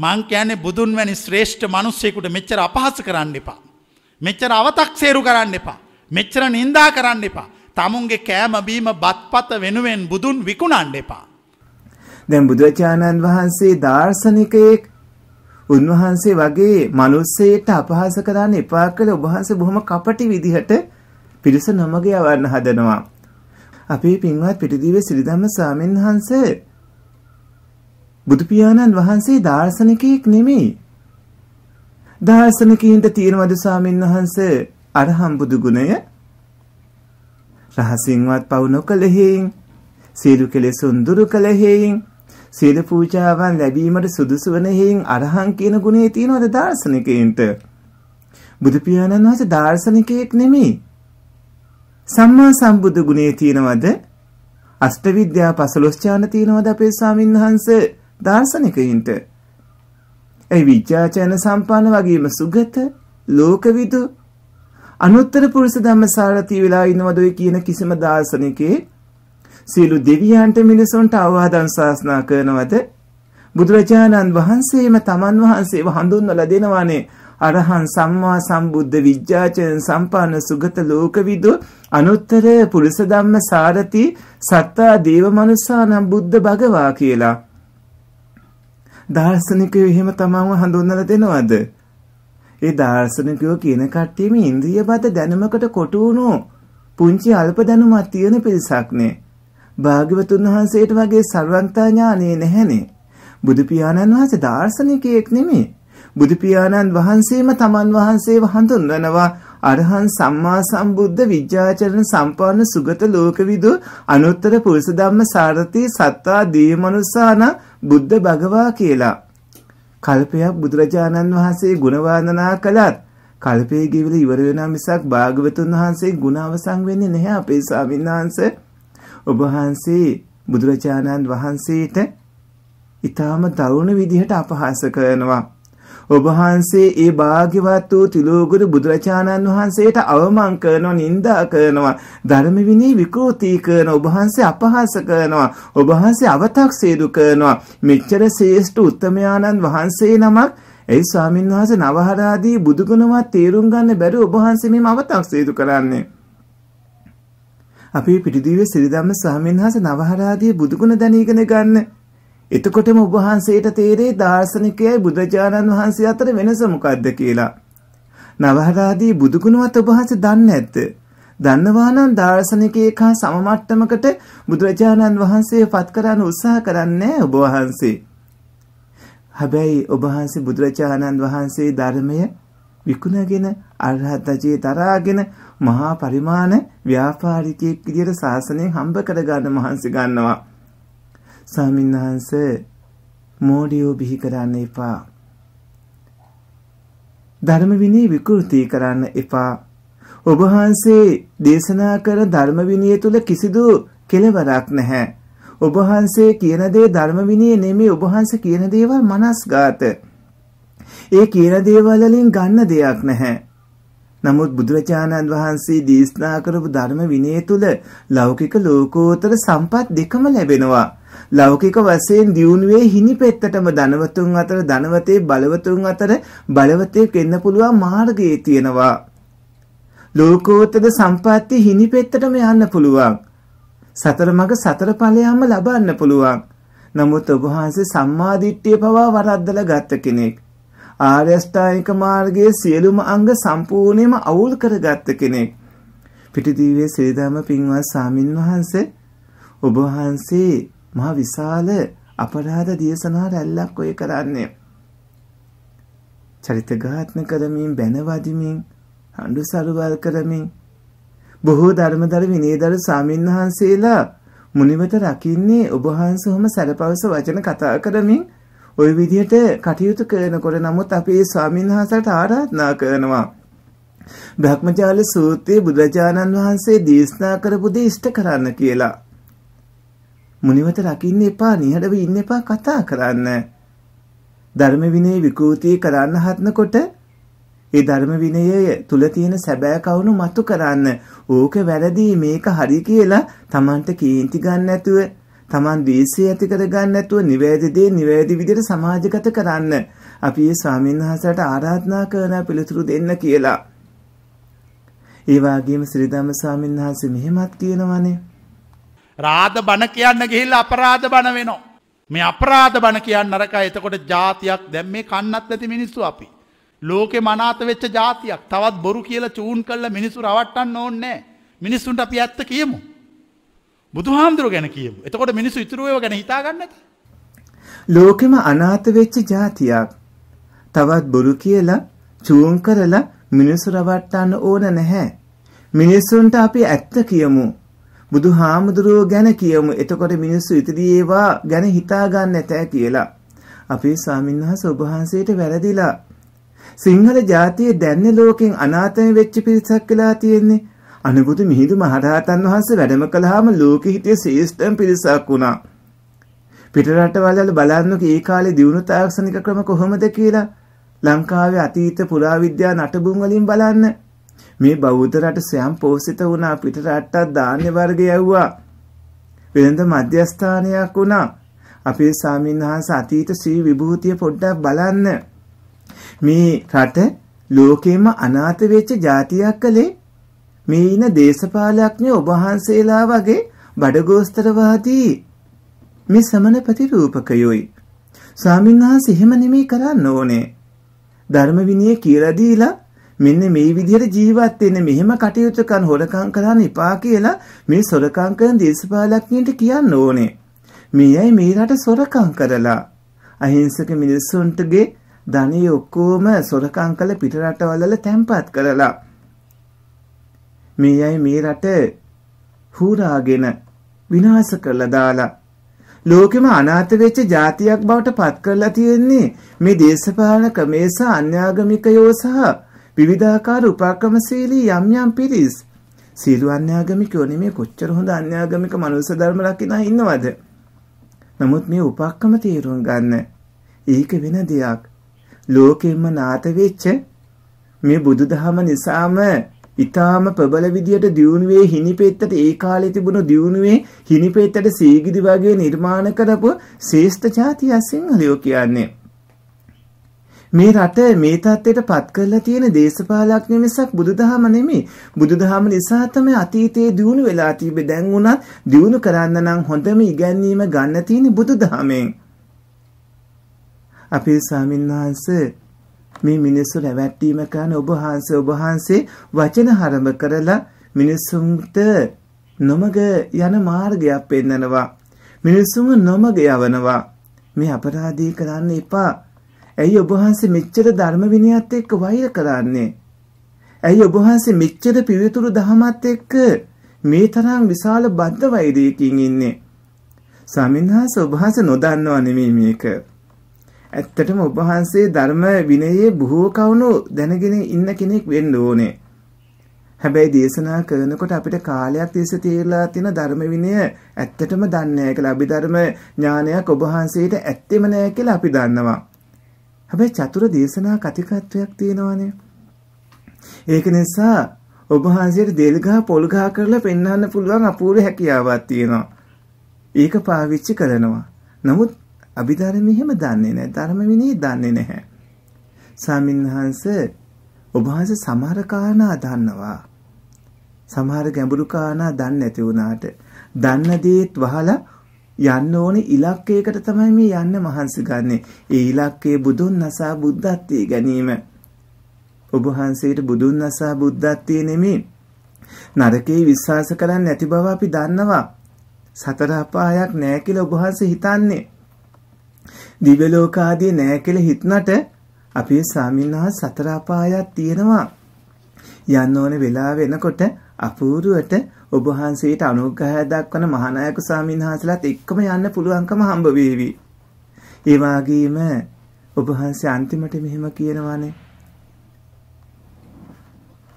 මං කියන්නේ බුදුන් වැනි ශ්‍රේෂ්ඨ මිනිස්සෙකුට මෙච්චර අපහාස කරන්න එපා. මෙච්චර අවතක්සේරු කරන්න එපා. මෙච්චර නිඳා කරන්න එපා. තමුන්ගේ කෑම බීම බත්පත වෙනුවෙන් බුදුන් විකුණන්න එපා. දැන් බුදුචානන් වහන්සේ දාර්ශනිකයෙක් උන්වහන්සේ වගේ මිනිස්සෙට අපහාස කරන්න එපා කියලා උභාස බොහොම කපටි විදිහට පිරිස නොමග යවන්න හදනවා. අපේ පින්වත් පිටිදිවේ සිරිධම්ම ස්වාමීන් වහන්සේ බුදු පියාණන් වහන්සේ දාර්ශනිකයෙක් නෙමෙයි. දාර්ශනිකයින්ට තියෙනවද ස්වාමීන් වහන්සේ අරහම් බුදු ගුණය? රහසින්වත් පවු නොකළ හේයින් සියලු කෙලෙසුන් දුරු කළ හේයින් සීල පූජාවන් ලැබීමට සුදුසු වන හේයින් අරහන් කියන ගුණය තියෙනවද දාර්ශනිකයින්ට? බුදු පියාණන් වහන්සේ දාර්ශනිකයෙක් නෙමෙයි. සම්මා සම්බුදු ගුණය තියෙනවද? අෂ්ටවිද්‍යා 15 ඥාන තියෙනවද අපේ ස්වාමීන් වහන්සේ දාර්ශනිකයින්ට? ඒ විචාචන සම්පන්න වගේම සුගත ලෝකවිදු අනුත්තර පුරුෂ ධම්මසාරති වෙලා ඉන්නවද ඔය කියන කිසිම දාර්ශනිකේ සියලු දෙවියන්ට මිනිසුන්ට අවවාදන් ශාසනා කරනවද බුදුරජාණන් වහන්සේම තමන් වහන්සේව හඳුන්වලා දෙනවානේ අරහන් සම්මා සම්බුද්ධ විජ්ජාචන සම්පන්න සුගත ලෝකවිදු අනුත්තර පුරුෂ ධම්ම සාරති සත්තා දේව මනුස්සානම් බුද්ධ භගවා කියලා දාර්ශනිකයෝ එහෙම තමන්ව හඳුන්වලා දෙනවද? ඒ දාර්ශනිකයෝ කියන කට්ටියම ඉන්ද්‍රිය බද දැනුමකට කොටු වුණු පුංචි අල්ප දැනුමක් තියෙන පිරිසක් නේ. භාග්‍යවතුන් වහන්සේට වගේ ਸਰවන්තා ඥානෙ නැහැනේ. බුදු පියාණන් වහන්සේ දාර්ශනිකයෙක් නෙමෙයි. බුදු පියාණන් වහන්සේම තමන් වහන්සේව හඳුන්වනවා අරහන් සම්මා සම්බුද්ධ විජ්ජාචරණ සම්පන්න සුගත ලෝකවිදු අනුත්තර පුරුෂ ධම්ම සාරති සත්තා දීමනුසාන බුද්ධ භගවා කියලා. කල්පයක් බුදුරජාණන් වහන්සේ ගුණ වන්දනා කළත් කල්පයේ ගෙවිලා ඉවර වෙනා මිසක් භාග්‍යවතුන් වහන්සේ ගුණ අවසන් වෙන්නේ නැහැ අපේ ස්වාමීන් වහන්සේ. ඔබ වහන්සේ බුදුරජාණන් වහන්සේට ඊටාම දරුණු විදිහට අපහාස කරනවා. ඔබ වහන්සේ ඒ භාග්‍යවත් වූ තිලෝගුරු බුදුරජාණන් වහන්සේට අවමන් කරනවා නිନ୍ଦා කරනවා ධර්ම විනී විකෘති කරන ඔබ වහන්සේ අපහාස කරනවා ඔබ වහන්සේ අව탁සේදු කරනවා මෙච්චර ශ්‍රේෂ්ඨ උත්තමයාණන් වහන්සේ නමක් ඒ ස්වාමින්වහන්සේ නවහරාදී බුදුගුණවත් තේරුම් ගන්න බැරි ඔබ වහන්සේ මේ අව탁සේදු කරන්නේ අපි පිටිදීවේ සිරිධම්ම ස්වාමීන් වහන්සේ නවහරාදී බුදුගුණ දැනීගෙන ගන්න. එතකොටම ඔබ වහන්සේට තේරේ දාර්ශනිකයයි බුදුජානන් වහන්සේ අතර වෙනස මොකද්ද කියලා. නවහරාදී බුදුගුණවත් ඔබ වහන්සේ දන්නේ නැද්ද? දන්නවා නම් දාර්ශනිකයෙක් හා සම මට්ටමකට බුදුරජාණන් වහන්සේ පත් කරන්න උත්සාහ කරන්නේ ඔබ වහන්සේ. හැබැයි ඔබ වහන්සේ බුදුරජාණන් වහන්සේ ධර්මය විකුණගෙන අරහත් ධජේ දරාගෙන මහා පරිමාණ ව්‍යාපාරිකයෙක් විදියට ශාසනයෙන් හම්බ කරගන්න මහන්සි ගන්නවා. සාමින්හන්ස මෝඩියෝ බිහි කරන්න එපා. ධර්ම විනී විකෘති කරන්න එපා. ඔබ වහන්සේ දේශනා කර ධර්ම විනය තුල කිසිදු කෙලවරක් නැහැ. ඔබ වහන්සේ කියන දේ ධර්ම විනය නෙමෙයි ඔබ වහන්සේ කියන දේවල් මනස්ගත. ඒ කියන දේවල් වලින් ගන්න දෙයක් නැහැ. නමුත් බුදුරජාණන් වහන්සේ දේශනා කරපු ධර්ම විනය තුල ලෞකික ලෝකෝත්තර සම්පත් දෙකම ලැබෙනවා. ලෞකික වශයෙන් දියුණුවේ හිණිපෙත්තටම ධනවතුන් අතර ධනවතේ බලවතුන් අතර බලවතෙක් වෙන්න පුළුවන් මාර්ගයේ තියෙනවා. ලෝකෝත්තර සම්පatti හිණිපෙත්තටම යන්න පුළුවන්. සතරමඟ සතර ඵලයක්ම ලබන්න පුළුවන්. නමුත් ඔබ වහන්සේ සම්මාදිට්ඨිය පවා වරද්දලා ගත්ත කෙනෙක්. ආර්යෂ්ටායික මාර්ගයේ සියලුම අංග සම්පූර්ණයෙන්ම අවුල් කරගත්ත කෙනෙක්. පිටිදීවේ ශ්‍රීධම පින්වත් සාමින් වහන්සේ ඔබ වහන්සේ මහ විශාල අපරාධ දේශනා රැල්ලක් ඔය කරන්නේ. චරිත ඝාතන කරමින් බැනවදිමින් හඬු සරුවල් කරමින් බොහෝ ධර්මදර විනේදර සාමින් වහන්සේලා මුනිවත රකින්නේ ඔබ වහන්සේ ඔහම සරපවස වචන කතා කරමින් ওই විදිහට කටයුතු කරනකොට නමුත් අපි ස්වාමීන් වහන්සේට ආරාධනා කරනවා බ්‍රහ්මජාල සූත්‍රයේ බුදුරජාණන් වහන්සේ දේශනා කරපු දේ ඉෂ්ට කරන්න කියලා. මුනිවත රකින්න එපා, නිහඬව ඉන්න එපා කතා කරන්න. ධර්ම විනය විකෘති කරන්න හත්නකොට ඒ ධර්ම විනයය තුල තියෙන සැබෑ කවුණු මතු කරන්න ඕක වැරදි මේක හරි කියලා Tamanට කීంతి ගන්න නැතුව Taman ද්වේෂය ඇති කරගන්න නැතුව නිවැරදි දේ නිවැරදි විදිහට සමාජගත කරන්න. අපි මේ ස්වාමීන් වහන්සේට ආරාධනා කරන පිළිතුරු දෙන්න කියලා. ඒ වගේම ශ්‍රීදම්ම ස්වාමීන් වහන්සේ මෙහෙමත් කියනවානේ. රාධ බණ කියන්න ගිහිල්ලා අපරාධ බණ වෙනවා. මේ අපරාධ බණ කියන්න නරකයි. එතකොට જાතියක් දැන් මේ කන්නත් නැති මිනිස්සු අපි. ලෝකෙ මනාත වෙච්ච જાතියක්. තවත් බොරු කියලා චූන් කළා මිනිස්සු රවට්ටන්න ඕනේ නැහැ. මිනිස්සුන්ට අපි ඇත්ත කියමු. බුදුහාමුදුරුව ගැන කියමු. එතකොට මිනිස්සු ඉතුරු ඒවා ගැන හිතාගන්නේ නැත. ලෝකෙම අනාථ වෙච්ච જાතියක්. තවත් බොරු කියලා චූන් කරලා මිනිස්සු රවට්ටන්න ඕන නැහැ. මිනිස්සුන්ට අපි ඇත්ත කියමු. බුදුහාමුදුරුව ගැන කියමු. එතකොට මිනිස්සු ඉදිරි ඒවා ගැන හිතාගන්නේ නැතයි කියලා. අපේ ස්වාමින්වහන්සේ ඔබ වහන්සේට වැරදිලා. සිංහල ජාතිය දැන්නේ ලෝකෙන් අනාථම වෙච්ච පිරිසක් කියලා තියෙන්නේ. අනුබුදු මිහිඳු මහරහතන් වහන්සේ වැඩම කළාම ලෝක හිතේ ශ්‍රේෂ්ඨම පිරිසක් වුණා. පිටරටවල බලන්නක ඒ කාලේ දියුණු තාක්ෂණික ක්‍රම කොහොමද කියලා ලංකාවේ අතීත පුරාවිද්‍යා නටබුන් වලින් බලන්න. මේ බෞද්ධ රට සෑම් පෝෂිත වුණා පිටරටට ධාන්‍ය වර්ගය යවුවා. වෙළඳ මධ්‍යස්ථානයක් වුණා. අපේ සාමින්හන්ස අතීත ශ්‍රී විභූතිය පොඩ්ඩක් බලන්න. මේ රට ලෝකෙම අනාථ වෙච්ච જાතියක් කලේ මේ ඉන දේශපාලඥයෝ ඔබ වහන්සේලා වගේ බඩගෝස්තරවාදී මේ සමන ප්‍රතිරූපකයෝයි. ස්වාමින්වහන්සේ එහෙම නෙමෙයි කරන්න ඕනේ. ධර්ම විනය කියලා දීලා මෙන්න මේ විදිහට ජීවත් වෙන්න මෙහෙම කටයුතු කරන හොරකම් කරන්න එපා කියලා මේ සොරකම් කරන දේශපාලඥයින්ට කියන්න ඕනේ. මේ අය මේ රට සොරකම් කරලා අහිංසක මිනිස්සුන්ටගේ ධනිය ඔක්කොම සොරකම් කළ පිටරටවල තැන්පත් කරලා මේ අය මේ රට හූරාගෙන විනාශ කරලා දාලා ලෝකෙම අනාථ වෙච්ච ජාතියක් බවට පත් කරලා තියෙන්නේ මේ දේශපාලන ක්‍රමේ සහ අන්‍යාගමිකයෝ සහ විවිධාකාර උපක්‍රමශීලී යම් යම් පිරිස් සීළු අන්‍යාගමිකයෝ නෙමේ කොච්චර හොඳ අන්‍යාගමික මනුස්ස ධර්ම රකින්න ඉන්නවද නමුත් මේ උපක්‍රම තීරුම් ගන්න ඒක වෙන දෙයක් ලෝකෙම නාත වෙච්ච මේ බුදුදහම නිසාම ඊටාම ප්‍රබල විදියට දියුණුවේ හිණිපෙත්තට ඒ කාලේ තිබුණු දියුණුවේ හිණිපෙත්තට සීගිදි වගේ නිර්මාණ කරපු ශ්‍රේෂ්ඨ ජාතිය සිංහලයෝ කියන්නේ. මේ රට මේ තත්ත්වයට පත් කරලා තියෙන දේශපාලඥ මිසක් බුදුදහම නෙමෙයි. බුදුදහම නිසා තමයි අතීතයේ දියුණු වෙලා තිබෙ දැන් උනත් දියුණු කරන්න නම් හොඳම ඉගැන්වීම ගන්න තියෙන්නේ බුදුදහමෙන්. අපේ ස්වාමීන් වහන්සේ මේ මිනිස්සු රැවැට්ටීම කරන ඔබ වහන්සේ ඔබ වහන්සේ වචන හරඹ කරලා මිනිසුන්ට නොමග යන මාර්ගයක් පෙන්නනවා. මිනිසුන්ව නොමග යවනවා. මේ අපරාධී කරන්න එපා. ඇයි ඔබ වහන්සේ මෙච්චර ධර්ම විනයත් එක්ක වෛර කරන්නේ? ඇයි ඔබ වහන්සේ මෙච්චර පිවිතුරු දහමත් එක්ක මේ තරම් විශාල බද්ධ වෛරයකින් ඉන්නේ? සමින්හස ඔබ වහන්සේ නොදන්නව නෙමෙයි මේක. ඇත්තටම ඔබ වහන්සේ ධර්ම විනයේ බොහෝ කවුණු දැනගෙන ඉන්න කෙනෙක් වෙන්න ඕනේ. හැබැයි දේශනා කරනකොට අපිට කාලයක් තිස්සේ තියලා තියෙන ධර්ම විනය ඇත්තටම දන්නේ නැහැ කියලා අභිධර්ම ඥානයක් ඔබ වහන්සේට ඇත්තෙම නැහැ කියලා අපි දන්නවා. හැබැයි චතුර දේශනා කතිකත්වයක් තියෙනවානේ. ඒක නිසා ඔබ වහන්සේට දෙල්ගහ පොල්ගහ කරලා පෙන්වන්න පුළුවන් අපූර්ව හැකියාවක් තියෙනවා. ඒක පාවිච්චි කරනවා. නමුත් අභිධර්මය හැම දන්නේ නැහැ. ධර්ම විනී දන්නේ නැහැ. සාමින්හංශ ඔබ වහන්සේ සමහර කාරණා දන්නවා. සමහර ගැඹුරු කාරණා දන්නේ නැති වුණාට දන්න දේත් වහලා යන්න ඕනේ ඉලක්කයකට තමයි මේ යන්න මහන්සි ගන්නෙ. ඒ ඉලක්කය බුදුන් නසා බුද්ධත්වයේ ගැනීම. ඔබ වහන්සේට බුදුන් නසා බුද්ධත්වයේ නෙමෙයි නරකේ විශ්වාස කරන්නේ නැති බව අපි දන්නවා. සතර අපායක් නැහැ කියලා ඔබ වහන්සේ හිතන්නේ. දිව්‍ය ලෝක ආදී නැහැ කියලා හිතනට අපේ ස්වාමින්වහන්සේ සතර අපායක් තියෙනවා. යන්න ඕන වෙලාව එනකොට අපූර්වට ඔබ වහන්සේට අනුග්‍රහය දක්වන මහානායක ස්වාමින්වහන්සලාත් එක්කම යන්න පුළුවන්කම හම්බ වෙවි. ඒ වගේම ඔබ වහන්සේ අන්තිමට මෙහෙම කියනවානේ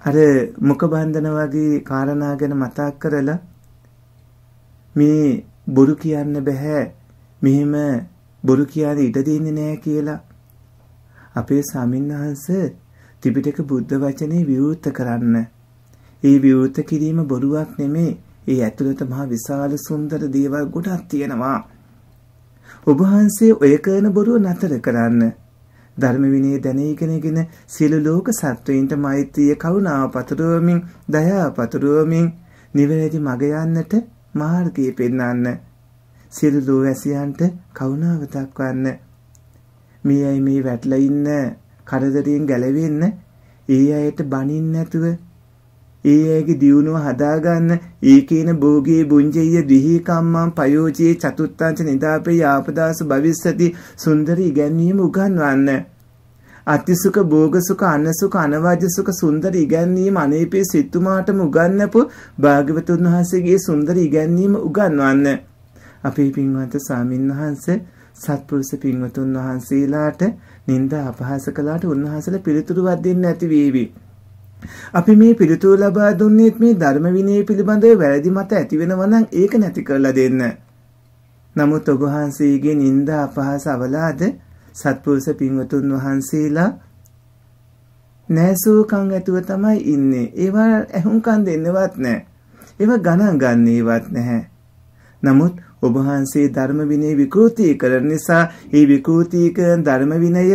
අර මුඛ බන්ධන වගේ කාරණා ගැන මතක් කරලා මේ බොරු කියන්න බෑ මෙහෙම බොරු කියාද ඉඩ දෙන්නේ නැහැ කියලා. අපේ සාමින්හන්ස ත්‍රිපිටක බුද්ධ වචනේ විවෘත කරන්න. ඒ විවෘත කිරීම බොරුවක් නෙමේ. ඒ ඇතුළත මහා විශාල සුන්දර දේවල් ගොඩක් තියෙනවා. ඔබ වහන්සේ ඔය කරන බොරුව නතර කරන්න. ධර්ම විනය දැනීගෙනගෙන සියලු ලෝක සත්වයින්ට මෛත්‍රිය කරුණාව පතුරවමින් දයාව පතුරවමින් නිවැරදි මඟ යන්නට මාර්ගය පෙන්වන්න. සියලු ලෝවැසියන්ට කරුණාව දක්වන්න. මේ අය මේ වැටලා ඉන්න කරදරයෙන් ගැලවෙන්න ඒ අයට බනින්න නැතුව ඒ අයගේ දියුණුව හදාගන්න ඒ කියන භෝගේ බුංජෙය දිහි කම්මං පයෝජී චතුත්ථංච නිදාපේ ආපදාස භවිස්සති සුන්දරී ඉගැන්වීම උගන්වන්න. අතිසුක භෝගසුක අනසුක අනවජසුක සුන්දර ඉගැන්වීම අනේපේ සිතුමාටම උගන්වපු භාග්‍යවතුන් වහන්සේගේ සුන්දර ඉගැන්වීම උගන්වන්න. අපේ පින්වන්ත සාමින්වහන්ස සත්පුරුෂ පින්වතුන් වහන්සේලාට නින්දා අපහාස කළාට උන්වහන්සේලා පිළිතුරුවක් දෙන්නේ නැති වේවි. අපි මේ පිළිතුරු ලබා දුන්නේත් මේ ධර්ම විනය පිළිබඳව වැරදි මත ඇතිවෙනවා නම් ඒක නැති කරලා දෙන්න. නමුත් ඔබ වහන්සේගේ නිന്ദා අපහාස අවලාද සත්පුරුෂ පින්වතුන් වහන්සේලා නෑසූකම් ඇතුව තමයි ඉන්නේ. ඒවා ඇහුම්කන් දෙන්නවත් නැහැ. ඒවා ගණන් ගන්නේවත් නැහැ. නමුත් ඔබ වහන්සේ ධර්ම විනය විකෘති කරන නිසා මේ විකෘතිකරණ ධර්ම විනය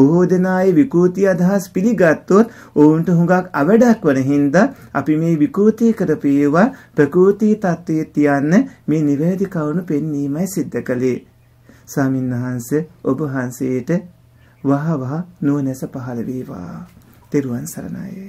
බොහෝ දෙනායි විකෘති අදහස් පිළිගත්තොත් ඔවුන්ට හුඟක් අවඩක් වන හින්දා අපි මේ විකෘති කරපේවා ප්‍රකෘති தත්ත්වයේ තියන්න මේ නිවැරදි කවුණු පෙන්වීමයි සිද්ධ කළේ. සාමින්හන්ස ඔබ වහන්සේට වහවහ නුවණැස පහළ වේවා. තෙරුවන් සරණයි.